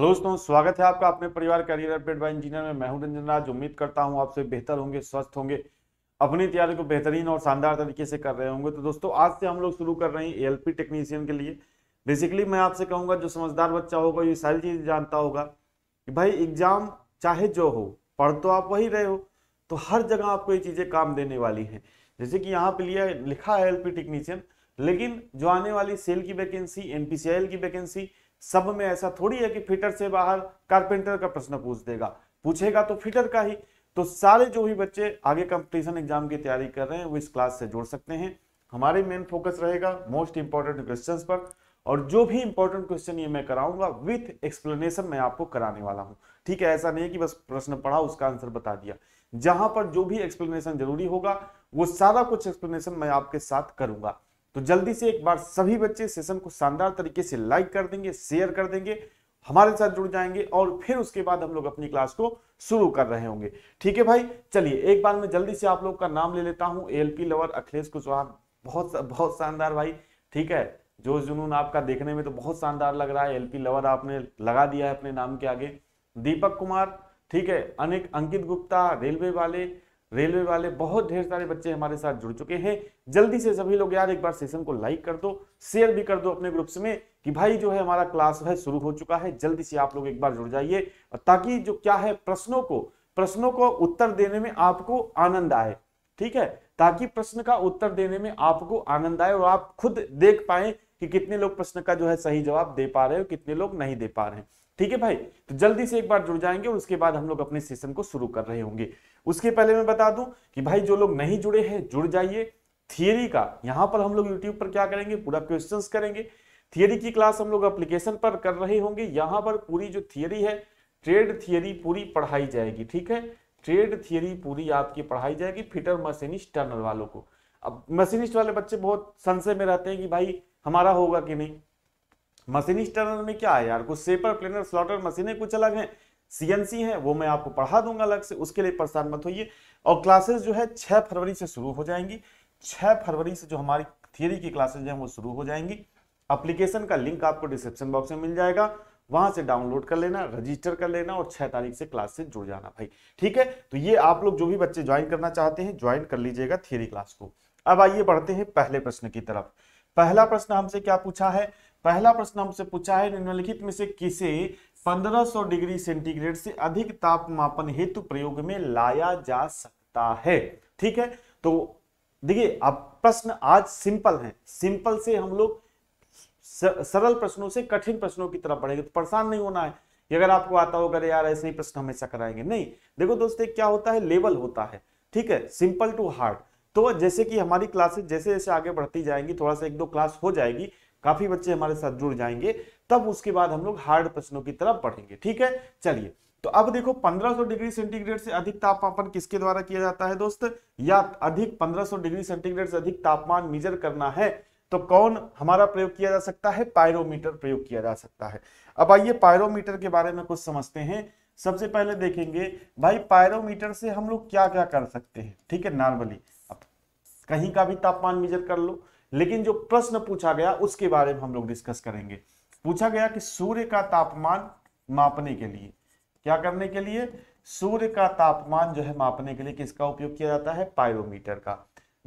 hello दोस्तों स्वागत है आपका अपने परिवार करियर अपडेट बाय इंजीनियर में मैं हूं रंजन राज उम्मीद करता हूं आपसे बेहतर होंगे स्वस्थ होंगे अपनी तैयारी को बेहतरीन और शानदार तरीके से कर रहे होंगे तो दोस्तों आज से हम लोग शुरू कर रहे हैं पी टेक्नीशियन के लिए बेसिकली मैं आपसे कहूँगा जो समझदार बच्चा होगा ये सारी चीज़ जानता होगा कि भाई एग्जाम चाहे जो हो पढ़ तो आप वही रहे हो तो हर जगह आपको ये चीज़ें काम देने वाली हैं जैसे कि यहाँ पे लिया लिखा है पी टेक्नीशियन लेकिन जो आने वाली सेल की वैकेंसी एल की वैकेंसी सब में ऐसा थोड़ी है कि फिटर से बाहर कारपेंटर का प्रश्न पूछ देगा पूछेगा तो फिटर का ही तो सारे जो भी बच्चे आगे कंपटीशन एग्जाम की तैयारी कर रहे हैं वो इस क्लास से जोड़ सकते हैं हमारे मेन फोकस रहेगा मोस्ट इंपॉर्टेंट क्वेश्चन पर और जो भी इंपॉर्टेंट क्वेश्चन ये मैं कराऊंगा विथ एक्सप्लेनेशन मैं आपको कराने वाला हूँ ठीक है ऐसा नहीं है कि बस प्रश्न पढ़ा उसका आंसर बता दिया जहां पर जो भी एक्सप्लेनेशन जरूरी होगा वो सारा कुछ एक्सप्लेनेशन मैं आपके साथ करूंगा तो जल्दी से एक बार सभी बच्चे सेशन को शानदार तरीके से लाइक कर देंगे शेयर कर देंगे हमारे साथ जुड़ जाएंगे और फिर उसके बाद हम लोग अपनी क्लास को शुरू कर रहे होंगे ठीक है भाई चलिए एक बार मैं जल्दी से आप लोग का नाम ले लेता हूँ L P lover Akhilesh Kushwaha बहुत बहुत शानदार भाई ठीक है जो जुनून आपका देखने में तो बहुत शानदार लग रहा है एल पी लवर आपने लगा दिया है अपने नाम के आगे दीपक कुमार ठीक है अनेक अंकित गुप्ता रेलवे वाले रेलवे वाले बहुत ढेर सारे बच्चे हमारे साथ जुड़ चुके हैं जल्दी से सभी लोग यार एक बार सेशन को लाइक कर दो शेयर भी कर दो अपने ग्रुप्स में कि भाई जो है हमारा क्लास है शुरू हो चुका है जल्दी से आप लोग एक बार जुड़ जाइए ताकि जो क्या है प्रश्नों को प्रश्नों को उत्तर देने में आपको आनंद आए ठीक है ताकि प्रश्न का उत्तर देने में आपको आनंद आए और आप खुद देख पाए कि कितने लोग प्रश्न का जो है सही जवाब दे पा रहे हो कितने लोग नहीं दे पा रहे हैं ठीक है भाई तो जल्दी से एक बार जुड़ जाएंगे और उसके बाद हम लोग अपने सेशन को शुरू कर रहे होंगे उसके पहले मैं बता दूं कि भाई जो लोग नहीं जुड़े हैं जुड़ जाइए थियरी का यहां पर हम लोग यूट्यूब पर क्या करेंगे पूरा क्वेश्चंस करेंगे थियरी की क्लास हम लोग अप्लीकेशन पर कर रहे होंगे यहाँ पर पूरी जो थियरी है ट्रेड थियरी पूरी पढ़ाई जाएगी ठीक है ट्रेड थियरी पूरी आपकी पढ़ाई जाएगी फिटर मशीनिस्ट टर्नर वालों को अब मशीनिस्ट वाले बच्चे बहुत संशय में रहते हैं कि भाई हमारा होगा कि नहीं मशीनी टर्नर में क्या है यार कुछ सेपर प्लेनर स्लॉटर मशीनें कुछ अलग हैं सीएनसी है वो मैं आपको पढ़ा दूंगा अलग से उसके लिए परेशान मत होइए और क्लासेस जो है छह फरवरी से शुरू हो जाएंगी छह फरवरी से जो हमारी थियरी की क्लासेज है वो शुरू हो जाएंगी अप्लीकेशन का लिंक आपको डिस्क्रिप्शन बॉक्स में मिल जाएगा वहां से डाउनलोड कर लेना रजिस्टर कर लेना और छह तारीख से क्लास से जुड़ जाना भाई ठीक है तो ये आप लोग जो भी बच्चे ज्वाइन करना चाहते हैं ज्वाइन कर लीजिएगा थियरी क्लास को अब आइए बढ़ते हैं पहले प्रश्न की तरफ पहला प्रश्न हमसे क्या पूछा है पहला प्रश्न हमसे पूछा है निम्नलिखित में से किसे 1500 डिग्री सेंटीग्रेड से अधिक तापमापन हेतु प्रयोग में लाया जा सकता है ठीक है तो देखिए अब प्रश्न आज सिंपल है सिंपल से हम लोग सरल प्रश्नों से कठिन प्रश्नों की तरफ बढ़ेंगे तो परेशान नहीं होना है अगर आपको आता होगा यार ऐसे ही प्रश्न हमेशा कराएंगे नहीं देखो दोस्तों क्या होता है लेवल होता है ठीक है सिंपल टू हार्ड तो जैसे कि हमारी क्लासेस जैसे जैसे आगे बढ़ती जाएंगी थोड़ा सा एक दो क्लास हो जाएगी काफी बच्चे हमारे साथ जुड़ जाएंगे तब उसके बाद हम लोग हार्ड प्रश्नों की तरफ बढ़ेंगे ठीक है चलिए तो अब देखो 1500 डिग्री सेंटीग्रेड से अधिक तापमान किसके द्वारा किया जाता है दोस्त या अधिक 1500 डिग्री सेंटीग्रेड से अधिक तापमान मेजर करना है तो कौन हमारा प्रयोग किया जा सकता है पायरोमीटर प्रयोग किया जा सकता है अब आइए पायरोमीटर के बारे में कुछ समझते हैं सबसे पहले देखेंगे भाई पायरोमीटर से हम लोग क्या क्या कर सकते हैं ठीक है नॉर्मली अब कहीं का भी तापमान मेजर कर लो लेकिन जो प्रश्न पूछा गया उसके बारे में हम लोग डिस्कस करेंगे पूछा गया कि सूर्य का तापमान मापने के लिए क्या करने के लिए सूर्य का तापमान जो है मापने के लिए किसका उपयोग किया जाता है पायरोमीटर का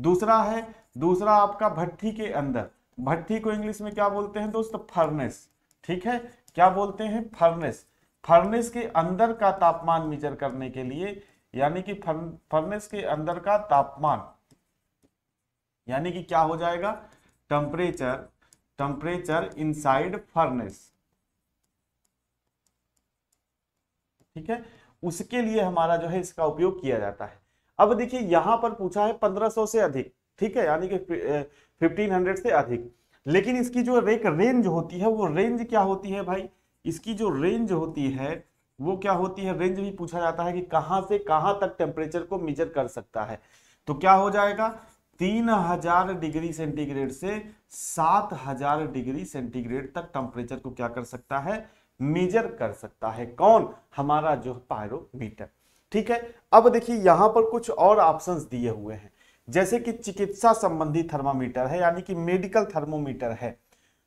दूसरा है दूसरा आपका भट्टी के अंदर भट्टी को इंग्लिश में क्या बोलते हैं दोस्तों फर्नेस ठीक है क्या बोलते हैं फर्नेस फर्नेस के अंदर का तापमान मीटर करने के लिए यानी कि फर्नेस के अंदर का तापमान यानी कि क्या हो जाएगा टेम्परेचर टेम्परेचर इनसाइड फर्नेस ठीक है उसके लिए हमारा जो है इसका उपयोग किया जाता है अब देखिए यहां पर पूछा है 1500 से अधिक ठीक है यानी कि 1500 से अधिक लेकिन इसकी जो एक रेंज होती है वो रेंज क्या होती है भाई इसकी जो रेंज होती है वो क्या होती है रेंज भी पूछा जाता है कि कहां से कहां तक टेम्परेचर को मेजर कर सकता है तो क्या हो जाएगा तीन हजार डिग्री सेंटीग्रेड से सात हजार डिग्री सेंटीग्रेड तक टेम्परेचर को क्या कर सकता है मेजर कर सकता है कौन हमारा जो पायरोमीटर ठीक है अब देखिए यहां पर कुछ और ऑप्शंस दिए हुए हैं जैसे कि चिकित्सा संबंधी थर्मामीटर है यानी कि मेडिकल थर्मोमीटर है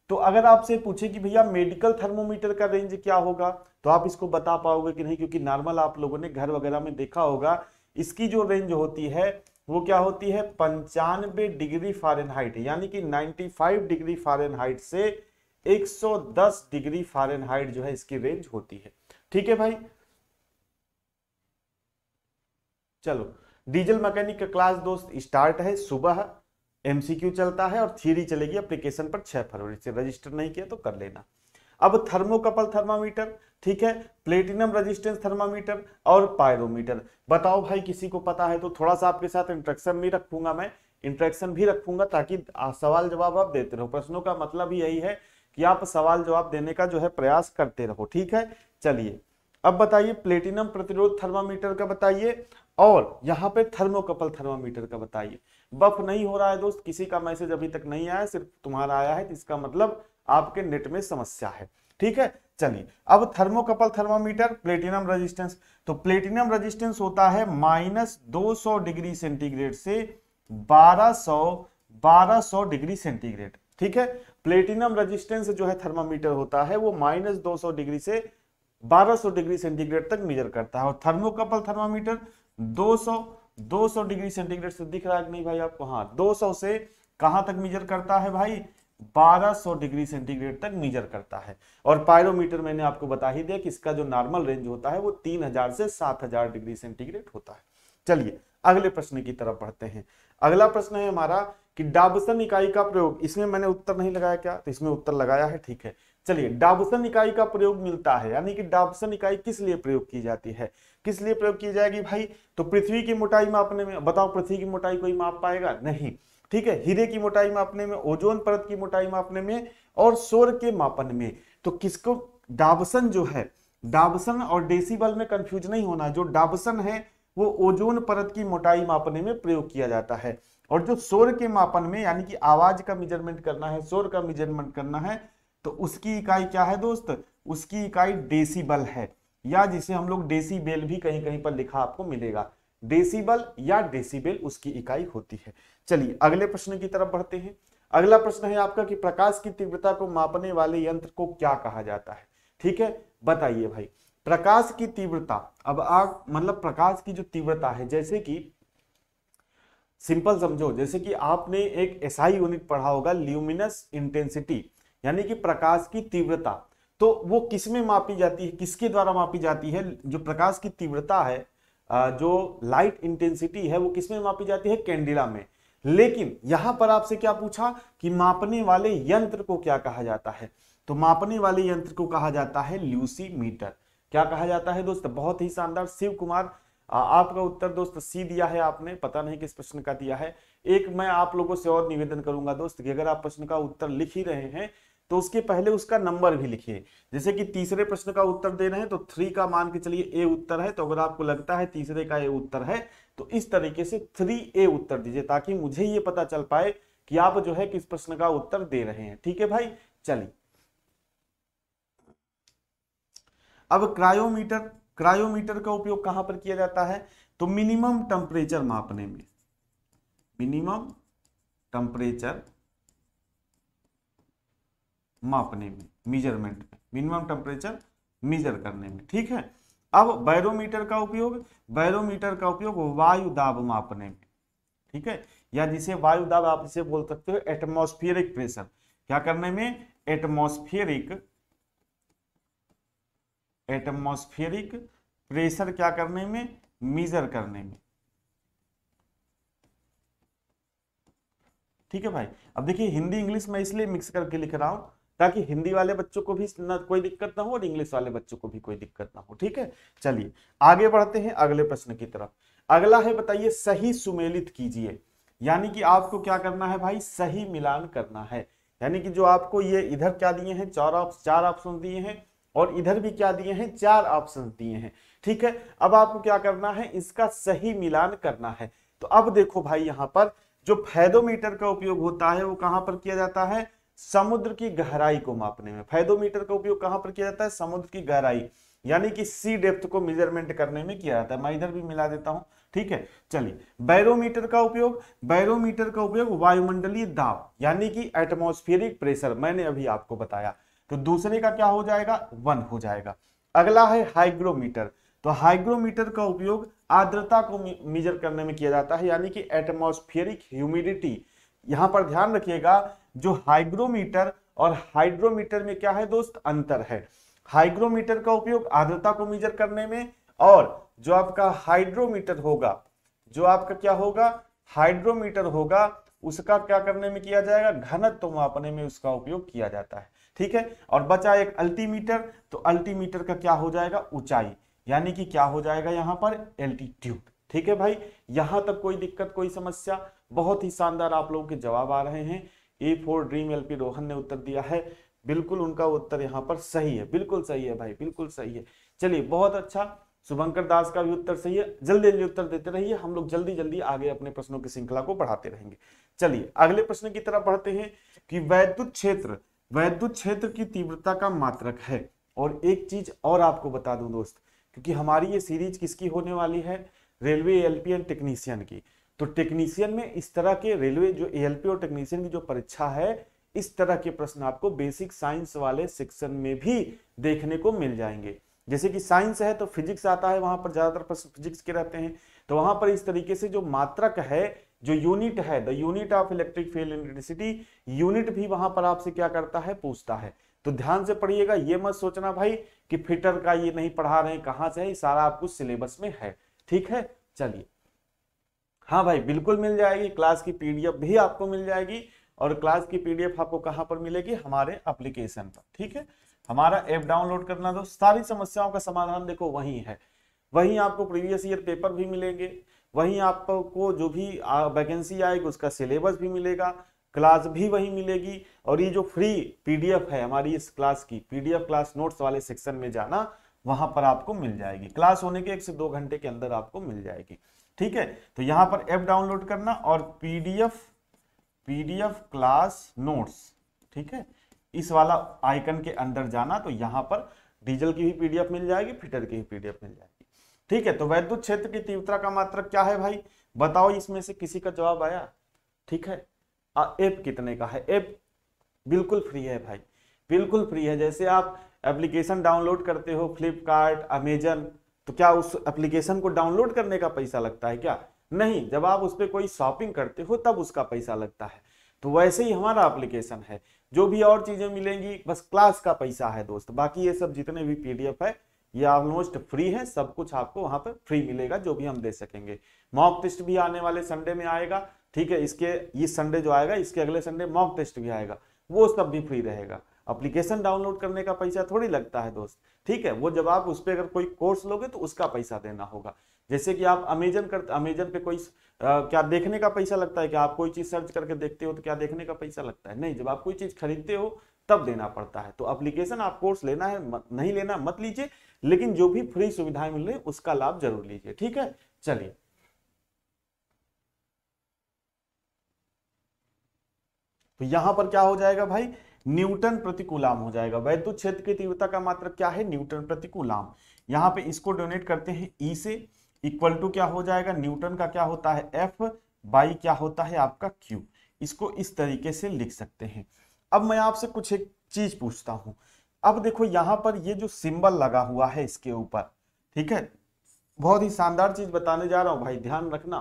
तो अगर आपसे पूछे कि भैया मेडिकल थर्मोमीटर का रेंज क्या होगा तो आप इसको बता पाओगे कि नहीं क्योंकि नॉर्मल आप लोगों ने घर वगैरह में देखा होगा इसकी जो रेंज होती है वो क्या होती है पंचानवे डिग्री फारेनहाइट यानी कि 95 डिग्री फारेनहाइट से 110 डिग्री फारेनहाइट जो है इसकी रेंज होती है ठीक है भाई चलो डीजल मैकेनिक का क्लास दोस्त स्टार्ट है सुबह एमसीक्यू चलता है और थ्योरी चलेगी एप्लीकेशन पर 6 फरवरी से रजिस्टर नहीं किया तो कर लेना अब थर्मोकपल थर्मामीटर ठीक है प्लेटिनम रेजिस्टेंस थर्मामीटर और पायरोमीटर बताओ भाई किसी को पता है तो थोड़ा सा आपके साथ इंट्रेक्शन भी रखूंगा मैं इंट्रेक्शन भी रखूंगा ताकि सवाल जवाब आप देते रहो प्रश्नों का मतलब यही है कि आप सवाल जवाब देने का जो है प्रयास करते रहो ठीक है चलिए अब बताइए प्लेटिनम प्रतिरोध थर्मामीटर का बताइए और यहाँ पे थर्मोकपल थर्मामीटर का बताइए बफ नहीं हो रहा है दोस्त किसी का मैसेज अभी तक नहीं आया सिर्फ तुम्हारा आया है तो इसका मतलब आपके नेट में समस्या है ठीक है चलिए अब थर्मोकपल थर्मामीटर प्लेटिनम रेजिस्टेंस तो प्लेटिनम रेजिस्टेंस होता है माइनस सौ डिग्री सेंटीग्रेड से 1200 1200 डिग्री सेंटीग्रेड ठीक है प्लेटिनम रेजिस्टेंस जो है थर्मामीटर होता है वो माइनस दो डिग्री से 1200 डिग्री सेंटीग्रेड तक मेजर करता है और थर्मोकपल थर्मामीटर 200 200 डिग्री सेंटीग्रेड से दिख रहा है नहीं भाई आपको हाँ सौ से कहां तक मेजर करता है भाई 1200 डिग्री सेंटीग्रेड तक मीजर करता है और पायरोमीटर मैंने आपको बता ही दिया कि इसका जो नॉर्मल रेंज होता है वो 3000 से 7000 डिग्री सेंटीग्रेड होता है चलिए अगले प्रश्न की तरफ बढ़ते हैं अगला प्रश्न है हमारा कि डाबसन इकाई का प्रयोग इसमें मैंने उत्तर नहीं लगाया क्या तो इसमें उत्तर लगाया है ठीक है चलिए डाबसन इकाई का प्रयोग मिलता है यानी कि डाबसन इकाई किस लिए प्रयोग की जाती है किस लिए प्रयोग की जाएगी भाई तो पृथ्वी की मोटाई मापने में बताओ पृथ्वी की मोटाई कोई माप पाएगा नहीं ठीक है हीरे की मोटाई मापने में ओजोन परत की मोटाई मापने में और शोर के मापन में तो किसको डाबसन जो है डाबसन और डेसीबल में कंफ्यूज नहीं होना जो डाबसन है वो ओजोन परत की मोटाई मापने में प्रयोग किया जाता है और जो शोर के मापन में यानी कि आवाज का मेजरमेंट करना है शोर का मेजरमेंट करना है तो उसकी इकाई क्या है दोस्त उसकी इकाई डेसीबल है या जिसे हम लोग डेसीबेल भी कहीं कहीं पर लिखा आपको मिलेगा डेसीबल या डेसीबेल उसकी इकाई होती है चलिए अगले प्रश्न की तरफ बढ़ते हैं अगला प्रश्न है आपका कि प्रकाश की तीव्रता को मापने वाले यंत्र को क्या कहा जाता है ठीक है बताइए भाई प्रकाश की तीव्रता अब आप मतलब प्रकाश की जो तीव्रता है जैसे कि सिंपल समझो जैसे कि आपने एक एसआई यूनिट पढ़ा होगा ल्यूमिनस इंटेंसिटी यानी कि प्रकाश की तीव्रता तो वो किस में मापी जाती है किसके द्वारा मापी जाती है जो प्रकाश की तीव्रता है जो लाइट इंटेंसिटी है वो किसमें मापी जाती है कैंडिला में लेकिन यहां पर आपसे क्या पूछा कि मापने वाले यंत्र को क्या कहा जाता है तो मापने वाले यंत्र को कहा जाता है ल्यूसी मीटर क्या कहा जाता है दोस्त बहुत ही शानदार शिव कुमार आपका उत्तर दोस्त सी दिया है आपने पता नहीं किस प्रश्न का दिया है एक मैं आप लोगों से और निवेदन करूंगा दोस्त कि अगर आप प्रश्न का उत्तर लिख ही रहे हैं तो उसके पहले उसका नंबर भी लिखिए जैसे कि तीसरे प्रश्न का उत्तर दे रहे हैं तो थ्री का मान के चलिए ए उत्तर है तो अगर आपको लगता है तीसरे का ए उत्तर है तो इस तरीके से थ्री ए उत्तर दीजिए ताकि मुझे ये पता चल पाए कि आप जो है किस प्रश्न का उत्तर दे रहे हैं ठीक है भाई चलिए अब क्रायोमीटर क्रायोमीटर का उपयोग कहां पर किया जाता है तो मिनिमम टेम्परेचर मापने में मिनिमम टेम्परेचर मापने में मेजरमेंट में मिनिमम टेम्परेचर मेजर करने में ठीक है अब बैरोमीटर का उपयोग बैरोमीटर का उपयोग वायु दाब मापने में ठीक है या जिसे वायु दाब आप इसे बोल सकते हो एटमोस्फियरिक प्रेशर क्या करने में एटमोस्फियरिक एटमोस्फियरिक प्रेशर क्या करने में मीजर करने में ठीक है भाई अब देखिए हिंदी इंग्लिश मैं इसलिए मिक्स करके लिख रहा हूं ताकि हिंदी वाले बच्चों को भी ना कोई दिक्कत ना हो और इंग्लिश वाले बच्चों को भी कोई दिक्कत ना हो ठीक है चलिए आगे बढ़ते हैं अगले प्रश्न की तरफ अगला है बताइए सही सुमेलित कीजिए यानी कि आपको क्या करना है भाई सही मिलान करना है यानी कि जो आपको ये इधर क्या दिए हैं चार ऑप्शन चार ऑप्शन दिए हैं और इधर भी क्या दिए हैं चार ऑप्शन दिए हैं ठीक है अब आपको क्या करना है इसका सही मिलान करना है तो अब देखो भाई यहाँ पर जो फैदोमीटर का उपयोग होता है वो कहाँ पर किया जाता है समुद्र की गहराई को मापने में फैदोमीटर का उपयोग कहां पर किया जाता है समुद्र की गहराई यानी कि सी डेप्थ को मेजरमेंट करने में किया जाता है मैं इधर भी मिला देता हूं ठीक है चलिए बैरोमीटर का उपयोग बैरोमीटर का उपयोग वायुमंडलीय दाब यानी कि एटमोस्फेरिक प्रेशर मैंने अभी आपको बताया तो दूसरे का क्या हो जाएगा वन हो जाएगा अगला है हाइग्रोमीटर तो हाइग्रोमीटर का उपयोग आर्द्रता को मेजर करने में किया जाता है यानी कि एटमोस्फेरिक ह्यूमिडिटी यहां पर ध्यान रखिएगा जो हाइग्रोमीटर और हाइड्रोमीटर में क्या है दोस्त अंतर है हाइग्रोमीटर का उपयोग आर्द्रता को मीजर करने में और जो आपका हाइड्रोमीटर होगा जो आपका क्या होगा हाइड्रोमीटर होगा उसका क्या करने में किया जाएगा घनत्व मापने में उसका उपयोग किया जाता है ठीक है और बचा एक अल्टीमीटर तो अल्टीमीटर का क्या हो जाएगा ऊंचाई यानी कि क्या हो जाएगा यहां पर एल्टीट्यूड ठीक है भाई यहां तक कोई दिक्कत कोई समस्या बहुत ही शानदार आप लोगों के जवाब आ रहे हैं A four dream L P Rohan ने उत्तर दिया है बिल्कुल उनका उत्तर यहाँ पर सही है बिल्कुल सही है भाई बिल्कुल सही है चलिए बहुत अच्छा शुभंकर दास का भी उत्तर सही है जल्दी जल्दी उत्तर देते रहिए हम लोग जल्दी जल्दी आगे अपने प्रश्नों की श्रृंखला को बढ़ाते रहेंगे चलिए अगले प्रश्न की तरफ बढ़ते हैं कि वैद्युत क्षेत्र वैद्युत क्षेत्र की तीव्रता का मात्रक है और एक चीज और आपको बता दूं दोस्त क्योंकि हमारी ये सीरीज किसकी होने वाली है रेलवे पी एंड टेक्नीशियन की तो टेक्नीशियन में इस तरह के रेलवे जो एएलपी और टेक्नीशियन की जो परीक्षा है इस तरह के प्रश्न आपको बेसिक साइंस वाले सेक्शन में भी देखने को मिल जाएंगे जैसे कि साइंस है तो फिजिक्स आता है वहां पर ज्यादातर प्रश्न फिजिक्स के रहते हैं तो वहां पर इस तरीके से जो मात्रक है जो यूनिट है the unit of electric field electricity unit भी वहां पर आपसे क्या करता है पूछता है तो ध्यान से पढ़िएगा ये मत सोचना भाई कि फिटर का ये नहीं पढ़ा रहे कहां कहाँ से है ये सारा आपको सिलेबस में है ठीक है चलिए हाँ भाई बिल्कुल मिल जाएगी क्लास की पीडीएफ भी आपको मिल जाएगी और क्लास की पीडीएफ आपको कहाँ पर मिलेगी हमारे एप्लीकेशन पर ठीक है हमारा ऐप डाउनलोड करना दो सारी समस्याओं का समाधान देखो वही है वहीं आपको प्रीवियस ईयर पेपर भी मिलेंगे वहीं आपको जो भी वैकेंसी आएगी उसका सिलेबस भी मिलेगा क्लास भी वही मिलेगी और ये जो फ्री पीडीएफ है हमारी इस क्लास की पीडीएफ क्लास नोट्स वाले सेक्शन में जाना वहां पर आपको मिल जाएगी क्लास होने के एक से दो घंटे के अंदर आपको मिल जाएगी ठीक है तो यहां पर ऐप डाउनलोड करना और पीडीएफ पीडीएफ क्लास नोट्स ठीक है इस वाला आइकन के अंदर जाना तो यहां पर डीजल की भी पीडीएफ मिल जाएगी फिटर की भी पीडीएफ मिल जाएगी ठीक है तो वैद्युत क्षेत्र की तीव्रता का मात्रक क्या है भाई बताओ इसमें से किसी का जवाब आया ठीक है एप कितने का है एप बिल्कुल फ्री है भाई बिल्कुल फ्री है जैसे आप एप्लीकेशन डाउनलोड करते हो फ्लिपकार्ट अमेजन तो क्या उस एप्लीकेशन को डाउनलोड करने का पैसा लगता है क्या नहीं जब आप उस पर कोई शॉपिंग करते हो तब उसका पैसा लगता है तो वैसे ही हमारा एप्लीकेशन है जो भी और चीज़ें मिलेंगी बस क्लास का पैसा है दोस्त बाकी ये सब जितने भी पीडीएफ है ये ऑलमोस्ट फ्री है सब कुछ आपको वहां पर फ्री मिलेगा जो भी हम दे सकेंगे मॉक टेस्ट भी आने वाले संडे में आएगा ठीक है इसके ये संडे जो आएगा इसके अगले संडे मॉक टेस्ट भी आएगा वो सब भी फ्री रहेगा अप्लीकेशन डाउनलोड करने का पैसा थोड़ी लगता है दोस्त ठीक है वो जब आप उस पर अगर कोई कोर्स लोगे तो उसका पैसा देना होगा जैसे कि आप अमेजन करते अमेजन पे कोई आ, क्या देखने का पैसा लगता है कि आप कोई चीज़ सर्च करके देखते हो तो क्या देखने का पैसा लगता है नहीं जब आप कोई चीज़ खरीदते हो तब देना पड़ता है तो अप्लीकेशन आप कोर्स लेना है मत, नहीं लेना मत लीजिए लेकिन जो भी फ्री सुविधाएं मिल रही उसका लाभ जरूर लीजिए ठीक है चलिए तो यहां पर क्या हो जाएगा भाई न्यूटन प्रति हो जाएगा वैद्युत क्षेत्र की तीव्रता का मात्र क्या है न्यूटन प्रति यहाँ पे इसको डोनेट करते हैं ई e से इक्वल टू क्या हो जाएगा न्यूटन का क्या होता है एफ बाई क्या होता है आपका क्यू इसको इस तरीके से लिख सकते हैं अब मैं आपसे कुछ एक चीज पूछता हूं अब देखो यहां पर ये जो सिंबल लगा हुआ है इसके ऊपर ठीक है बहुत ही शानदार चीज बताने जा रहा हूँ भाई ध्यान रखना